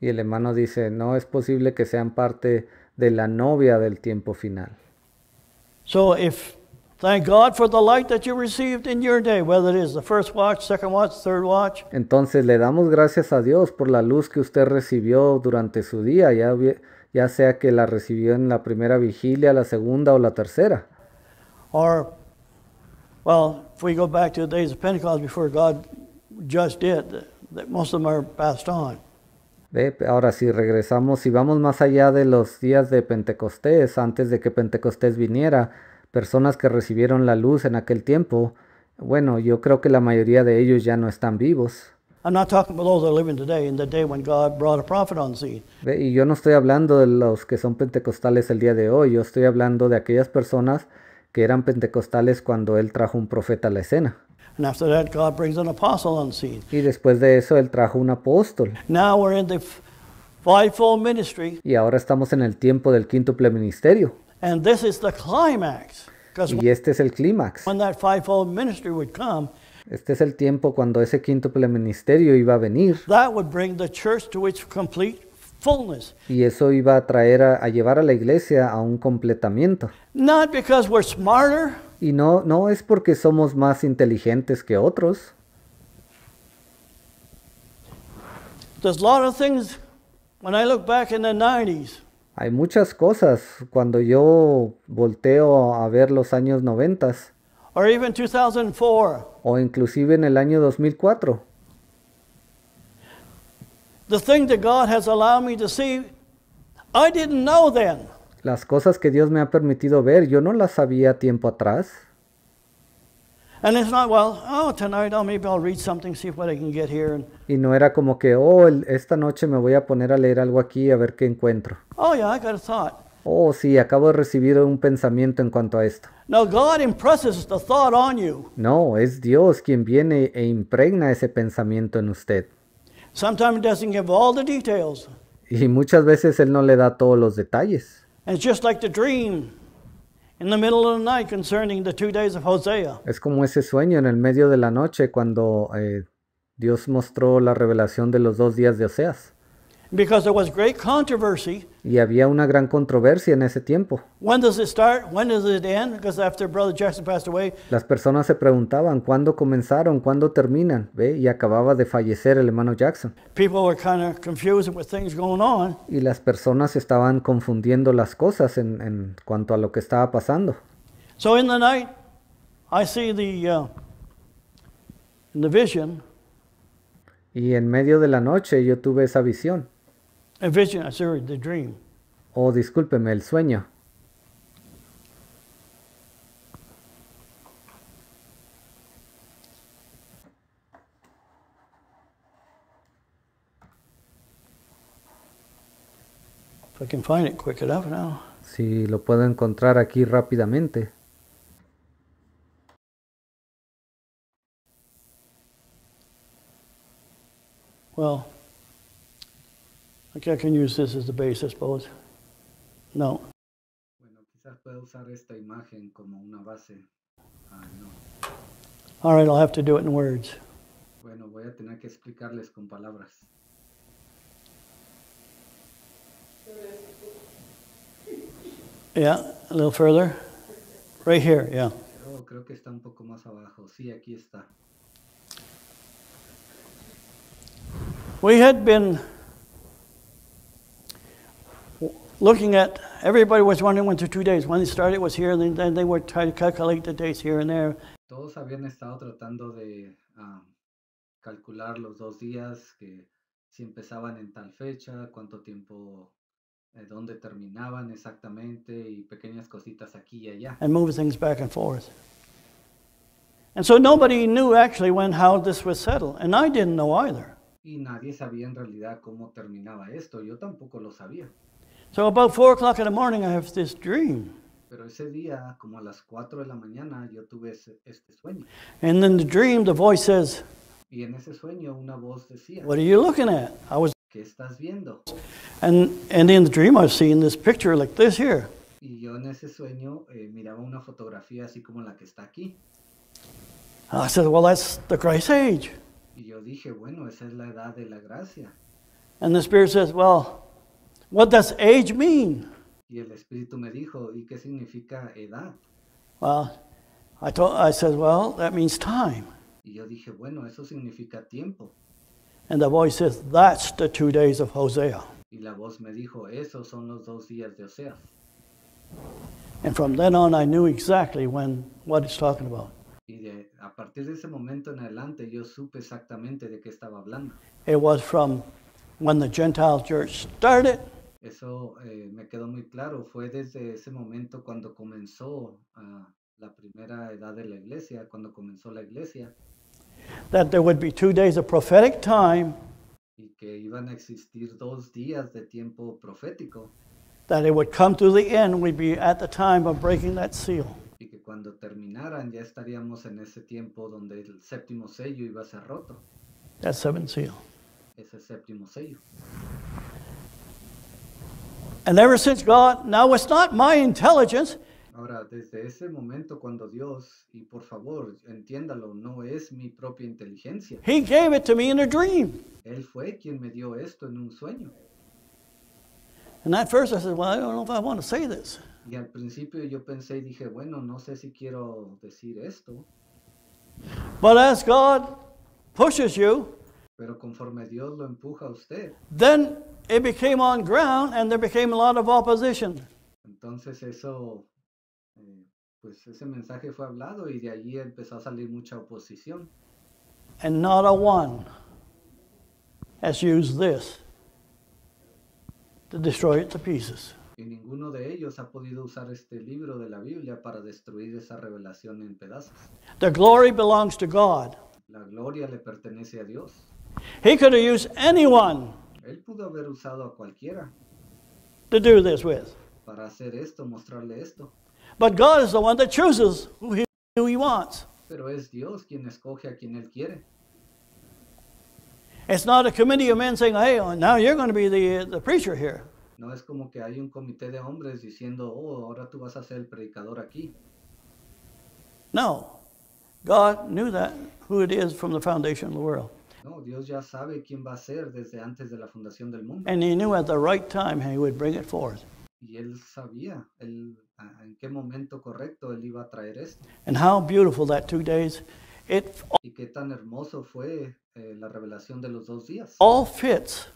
Y el hermano dice, no es posible que sean parte de la novia del tiempo final. So if Thank God for the light that you received in your day, whether it is the first watch, second watch, third watch. Entonces le damos gracias a Dios por la luz que usted recibió durante su día, ya, ya sea que la recibió en la primera vigilia, la segunda o la tercera. Or, well, if we go back to the days of Pentecost before God judged it, that most of them are passed on. Ahora si regresamos, si vamos más allá de los días de Pentecostés, antes de que Pentecostés viniera, personas que recibieron la luz en aquel tiempo, bueno, yo creo que la mayoría de ellos ya no están vivos. Y yo no estoy hablando de los que son pentecostales el día de hoy, yo estoy hablando de aquellas personas que eran pentecostales cuando él trajo un profeta a la escena. Y después de eso él trajo un apóstol. Y ahora estamos en el tiempo del quíntuple ministerio. Y este es el clímax. Este es el tiempo cuando ese quíntuple ministerio iba a venir. Y eso iba a traer a, llevar a la iglesia a un completamiento. y no, no es porque somos más inteligentes que otros. There's a lot of things when I look back 90 hay muchas cosas cuando yo volteo a ver los años 90 o inclusive en el año 2004. Las cosas que Dios me ha permitido ver, yo no las sabía tiempo atrás. Y no era como que, oh, esta noche me voy a poner a leer algo aquí a ver qué encuentro. Oh, oh sí, acabo de recibir un pensamiento en cuanto a esto. No, es Dios quien viene e impregna ese pensamiento en usted. Y muchas veces él no le da todos los detalles. it's just like the es como ese sueño en el medio de la noche cuando eh, Dios mostró la revelación de los dos días de Oseas. Y había una gran controversia en ese tiempo. When does it start? When does it end? Because after Jackson passed Las personas se preguntaban cuándo comenzaron, cuándo terminan, ¿Ve? Y acababa de fallecer el hermano Jackson. People were kind of with things going on. Y las personas estaban confundiendo las cosas en, cuanto a lo que estaba pasando. So in the night, I see the uh, the vision. Y en medio de la noche yo tuve esa visión. A vision, sorry, the dream. oh, discúlpeme, el sueño. If I can find it quick enough now. Si lo puedo encontrar aquí rápidamente. Well, Okay, I can use this as the base, I suppose. Ah, no. All right, I'll have to do it in words. Bueno, voy a tener que explicarles con palabras. Yeah, a little further. Right here, yeah. Oh, creo que está un poco más abajo. Sí, aquí está. We had been looking at everybody was wondering one to two days. When they started was here, and then they were trying to calculate the days here and there. Todos habían estado tratando de um, calcular los dos días que si empezaban en tal fecha, cuánto tiempo, eh, dónde terminaban exactamente y pequeñas cositas aquí y allá. And move things back and forth. And so nobody knew actually when how this was settled, and I didn't know either. Y nadie sabía en realidad cómo terminaba esto. Yo tampoco lo sabía. So about four o'clock in the morning, I have this dream. Pero ese día, como a las de la mañana, yo tuve ese, este sueño. And then the dream, the voice says, Y en ese sueño, una voz decía, What are you looking at? I was, ¿qué estás viendo? and, and in the dream, I've seen this picture like this here. Y yo en ese sueño eh, miraba una fotografía así como la que está aquí. I said, Well, that's the Christ age. Y yo dije, bueno, esa es la edad de la gracia. And the Spirit says, Well, what does age mean? Y el Espíritu me dijo, ¿y qué significa edad? Well, I, told, I said, well, that means time. Y yo dije, bueno, eso significa tiempo. And the voice says, that's the two days of Hosea. Y la voz me dijo, esos son los dos días de And from then on, I knew exactly when what it's talking about. Y de, a partir de ese momento en adelante, yo supe exactamente de qué estaba hablando. It was from when the Gentile church started Eso eh, me quedó muy claro. Fue desde ese momento cuando comenzó ah, la primera edad de la iglesia, cuando comenzó la iglesia. That there would be two days of prophetic time. Y que iban a existir dos días de tiempo profético. That it would come to the end, we'd be at the time of breaking that seal. Y que cuando terminaran ya estaríamos en ese tiempo donde el séptimo sello iba a ser roto. That seventh seal. Ese séptimo sello. And ever since God, now it's not my intelligence. Ahora, desde ese momento cuando Dios, y por favor, entiéndalo, no es mi propia inteligencia. He gave it to me in a dream. Él fue quien me dio esto en un sueño. And at first I said, well, I don't know if I want to say this. Y al principio yo pensé y dije, bueno, no sé si quiero decir esto. But as God pushes you, pero conforme Dios lo empuja a usted, then it became on ground and there became a lot of opposition. Entonces eso, eh, pues ese mensaje fue hablado y de allí empezó a salir mucha oposición. And not a one has used this to destroy it to pieces. Y ninguno de ellos ha podido usar este libro de la Biblia para destruir esa revelación en pedazos. The glory belongs to God. La gloria le pertenece a Dios. He could have used anyone Él pudo haber usado a cualquiera. To do this with. Para hacer esto, mostrarle esto. But God is the one that chooses who he, who he wants. Pero es Dios quien escoge a quien él quiere. It's not a committee of men saying, "Hey, oh, now you're going to be the the preacher here." No es como que hay un comité de hombres diciendo, "Oh, ahora tú vas a ser el predicador aquí." No. God knew that who it is from the foundation of the world. No, Dios ya sabe quién va a ser desde antes de la fundación del mundo. And he knew at the right time he would bring it forth. And how beautiful that two days it Y qué tan hermoso fue eh, la revelación de los dos días. all fits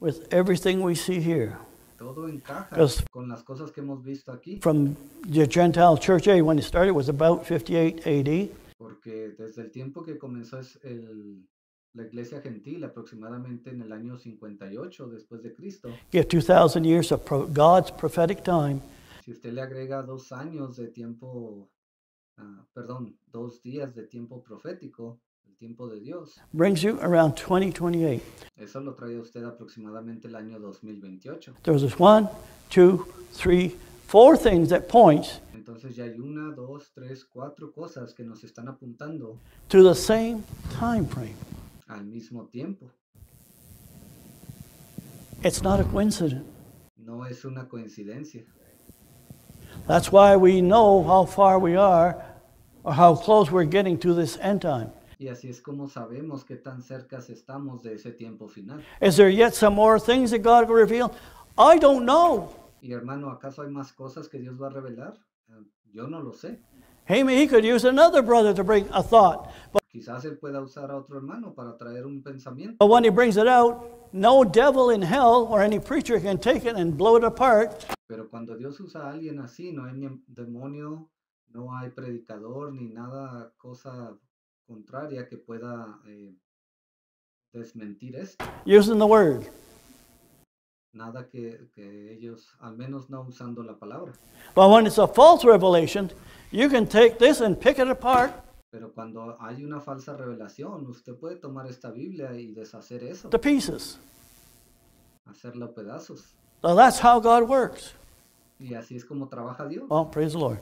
with everything we see here. Todo encaja Because con las cosas que hemos visto aquí. From the Gentile Church A, when it started, was about 58 AD. porque desde el tiempo que comenzó el, la iglesia gentil, aproximadamente en el año 58 después de Cristo, give 2000 years of God's prophetic time, si usted le agrega dos años de tiempo, ah, perdón, dos días de tiempo profético, el tiempo de Dios, brings you around 2028. Eso lo trae usted aproximadamente el año 2028. There was one, two, three, four things that points Entonces ya hay una, dos, tres, cuatro cosas que nos están apuntando to the same time frame. al mismo tiempo. It's not a coincidence. No es una coincidencia. That's why we know how far we are or how close we're getting to this end time. Y así es como sabemos qué tan cerca estamos de ese tiempo final. Is there yet some more things that God will reveal? I don't know. Y hermano, ¿acaso hay más cosas que Dios va a revelar? Ah, yo no lo sé. he could use another brother to bring a thought. Quizás él pueda usar a otro hermano para traer un pensamiento. But when brings it out, no devil in hell or any preacher can take it and blow it apart. Pero cuando Dios usa a alguien así, no hay demonio, no hay predicador, ni nada cosa contraria que pueda eh, desmentir esto. Using the word nada que, que ellos, al menos no usando la palabra. But when it's a false revelation, you can take this and pick it apart. Pero cuando hay una falsa revelación, usted puede tomar esta Biblia y deshacer eso. The pieces. Hacerla pedazos. So that's how God works. Y así es como trabaja Dios. Oh, praise the Lord.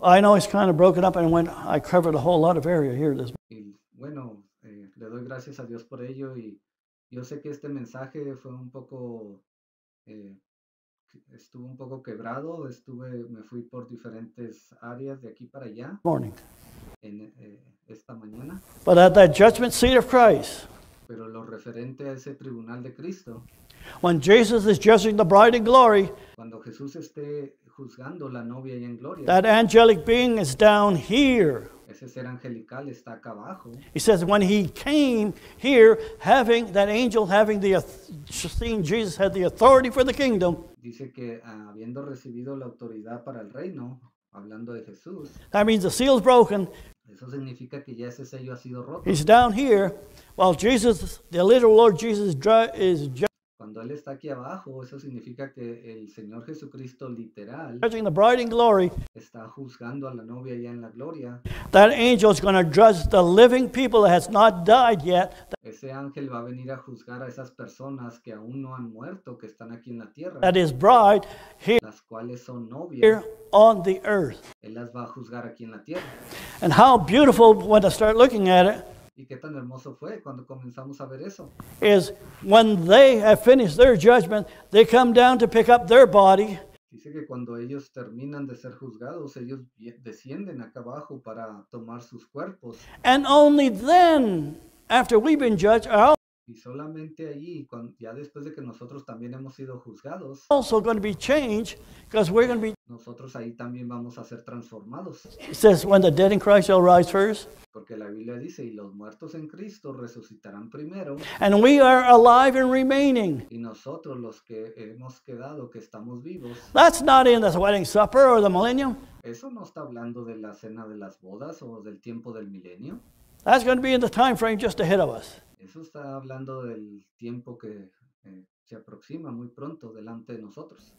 I know it's kind of broken up and when I covered a whole lot of area here this. Y bueno, eh, le doy gracias a Dios por ello y yo sé que este mensaje fue un poco, eh, estuvo un poco quebrado, estuve, me fui por diferentes áreas de aquí para allá. Morning. Eh, esta mañana. Pero lo referente a ese tribunal de Cristo. When Jesus is judging the bride in glory, Jesús esté la novia en gloria, that angelic being is down here. Ese ser está acá abajo. He says, when he came here, having that angel having the seeing Jesus had the authority for the kingdom. Dice que ah, habiendo recibido la autoridad para el reino, hablando de Jesús. That means the seal is broken. Eso significa que ya ese sello ha sido roto. He's down here, while Jesus, the literal Lord Jesus, is. Cuando él está aquí abajo, eso significa que el Señor Jesucristo literal está juzgando a la novia ya en la gloria. That angel is going to judge the living people that has not died yet. Ese ángel va a venir a juzgar a esas personas que aún no han muerto, que están aquí en la tierra. That is bride las cuales son novias. on the earth. Él las va a juzgar aquí en la tierra. And how beautiful when I start looking at it. Y qué tan hermoso fue cuando comenzamos a ver eso. Is when they have finished their judgment, they come down to pick up their body. Dice que cuando ellos terminan de ser juzgados, ellos descienden acá abajo para tomar sus cuerpos. And only then, after we've been judged, Y solamente allí, ya después de que nosotros también hemos sido juzgados, also going to be changed we're going to be nosotros ahí también vamos a ser transformados. Porque la Biblia dice y los muertos en Cristo resucitarán primero. And we are alive and remaining. Y nosotros los que hemos quedado que estamos vivos. That's not in the wedding supper or the millennium. Eso no está hablando de la cena de las bodas o del tiempo del milenio. Eso está hablando del tiempo que eh, se aproxima muy pronto delante de nosotros.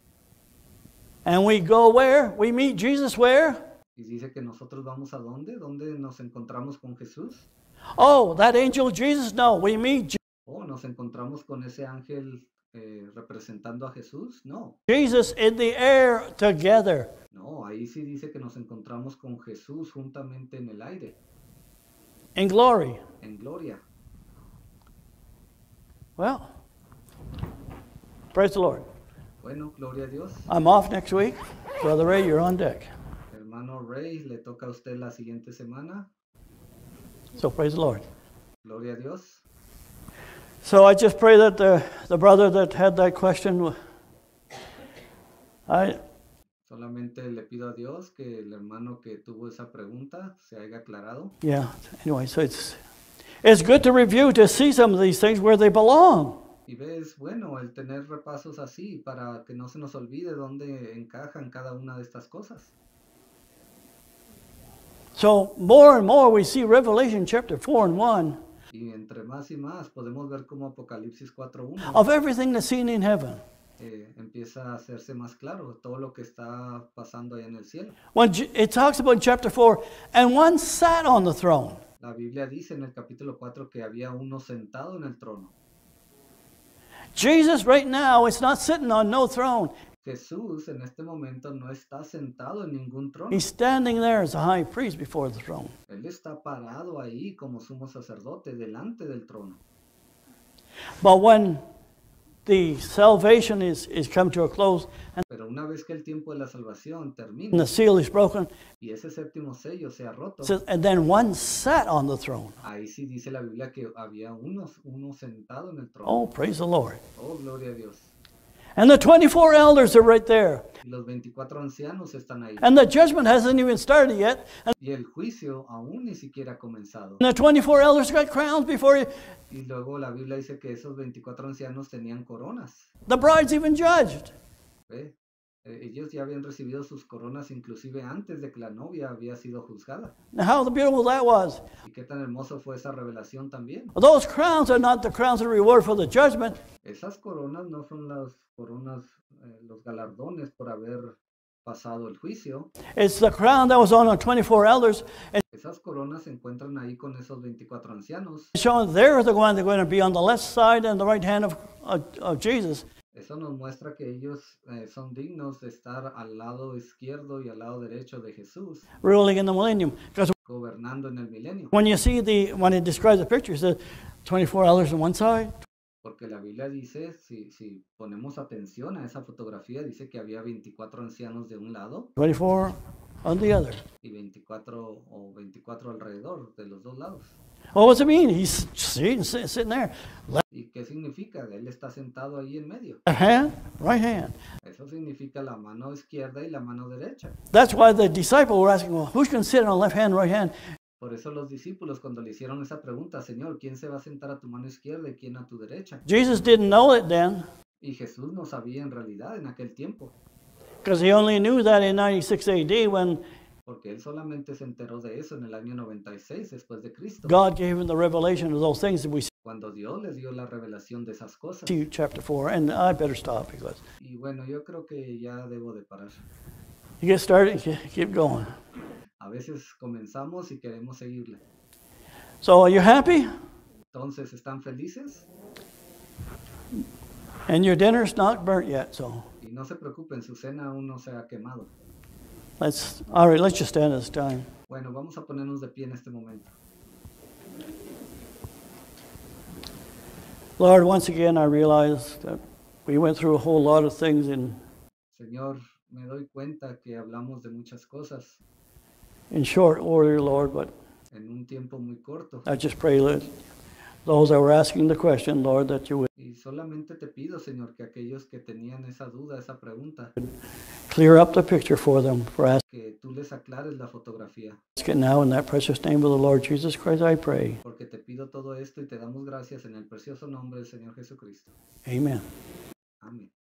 And we go where? We meet Jesus where? Y dice que nosotros vamos a dónde? ¿Dónde nos encontramos con Jesús? Oh, that angel Jesus? No, we meet Oh, nos encontramos con ese ángel eh, representando a Jesús? No. Jesus in the air together. No, ahí sí dice que nos encontramos con Jesús juntamente en el aire. and glory. And gloria. Well, praise the Lord. Bueno, gloria a Dios. I'm off next week. Brother Ray, you're on deck. Hermano Ray, le toca a usted la siguiente semana. So praise the Lord. Gloria a Dios. So I just pray that the, the brother that had that question, I, Solamente le pido a Dios que el hermano que tuvo esa pregunta se haya aclarado. Yeah. Anyway, so it's it's good to review to see some of these things where they belong. Y ves, bueno, el tener repasos así para que no se nos olvide dónde encajan cada una de estas cosas. So more and more we see Revelation chapter 4 and 1. Y entre más y más podemos ver como Apocalipsis 4:1 of everything that's seen in heaven. Eh, empieza a hacerse más claro todo lo que está pasando ahí en el cielo. it talks about chapter and one sat on the throne. La Biblia dice en el capítulo 4 que había uno sentado en el trono. Jesus right now is not sitting on no throne. Jesús en este momento no está sentado en ningún trono. He's standing there as a high priest before the throne. Él está parado ahí como sumo sacerdote delante del trono. But when the salvation is, is come to a close. Pero una vez que el tiempo de la salvación termina, and the seal is broken, y ese séptimo sello se ha roto, says, and then one sat on the throne. Oh, praise the Lord. Oh, gloria a Dios. And the 24 elders are right there. Los 24 ancianos están ahí. And the judgment hasn't even started yet. And y el juicio aún ni siquiera ha comenzado. And the 24 elders got crowns before Y luego la Biblia dice que esos 24 ancianos tenían coronas. The bride's even judged. ¿Eh? Eh, ellos ya habían recibido sus coronas inclusive antes de que la novia había sido juzgada. How beautiful that was. Y qué tan hermoso fue esa revelación también. Those crowns are not the crowns of reward for the judgment. Esas coronas no son las coronas, eh, los galardones por haber pasado el juicio. It's the crown that was on 24 elders. Esas coronas se encuentran ahí con esos 24 ancianos. Showing they're the ones that are going to be on the left side and the right hand of, of, of Jesus. Eso nos muestra que ellos eh, son dignos de estar al lado izquierdo y al lado derecho de Jesús. Ruling in the millennium. Gobernando en el milenio. When you see the, when it describes the picture, it says 24 elders on one side. Porque la Biblia dice, si, si ponemos atención a esa fotografía, dice que había 24 ancianos de un lado. 24 on the other. Y 24 o 24 alrededor de los dos lados. What does it mean? He's sitting, sitting there. ¿Y qué significa? Él está sentado ahí en medio. A hand, right hand. Eso significa la mano izquierda y la mano derecha. That's why the disciples were asking, well, who's going to sit on left hand, right hand? Por eso los discípulos cuando le hicieron esa pregunta, Señor, ¿quién se va a sentar a tu mano izquierda y quién a tu derecha? Jesus didn't know it then. Y Jesús no sabía en realidad en aquel tiempo. Because he only knew that in 96 AD when porque él solamente se enteró de eso en el año 96 después de Cristo. God gave him the revelation of those things that we cuando Dios les dio la revelación de esas cosas. Y bueno, yo creo que ya debo de parar. A veces comenzamos y queremos seguirle. happy? Entonces, ¿están felices? Y no se preocupen, su cena aún no se ha quemado. Bueno, vamos a ponernos de pie en este momento. Lord, once again I realize that we went through a whole lot of things in Señor, me doy cuenta que hablamos de muchas cosas. In short order, Lord, but en un tiempo muy corto. I just pray that those that were asking the question, Lord, that you would. Y solamente te pido, Señor, que aquellos que tenían esa duda, esa pregunta clear up the picture for them, for us. Que tú les aclares la fotografía. Ask it now in that precious name of the Lord Jesus Christ, I pray. Porque te pido todo esto y te damos gracias en el precioso nombre del Señor Jesucristo. Amen. Amén.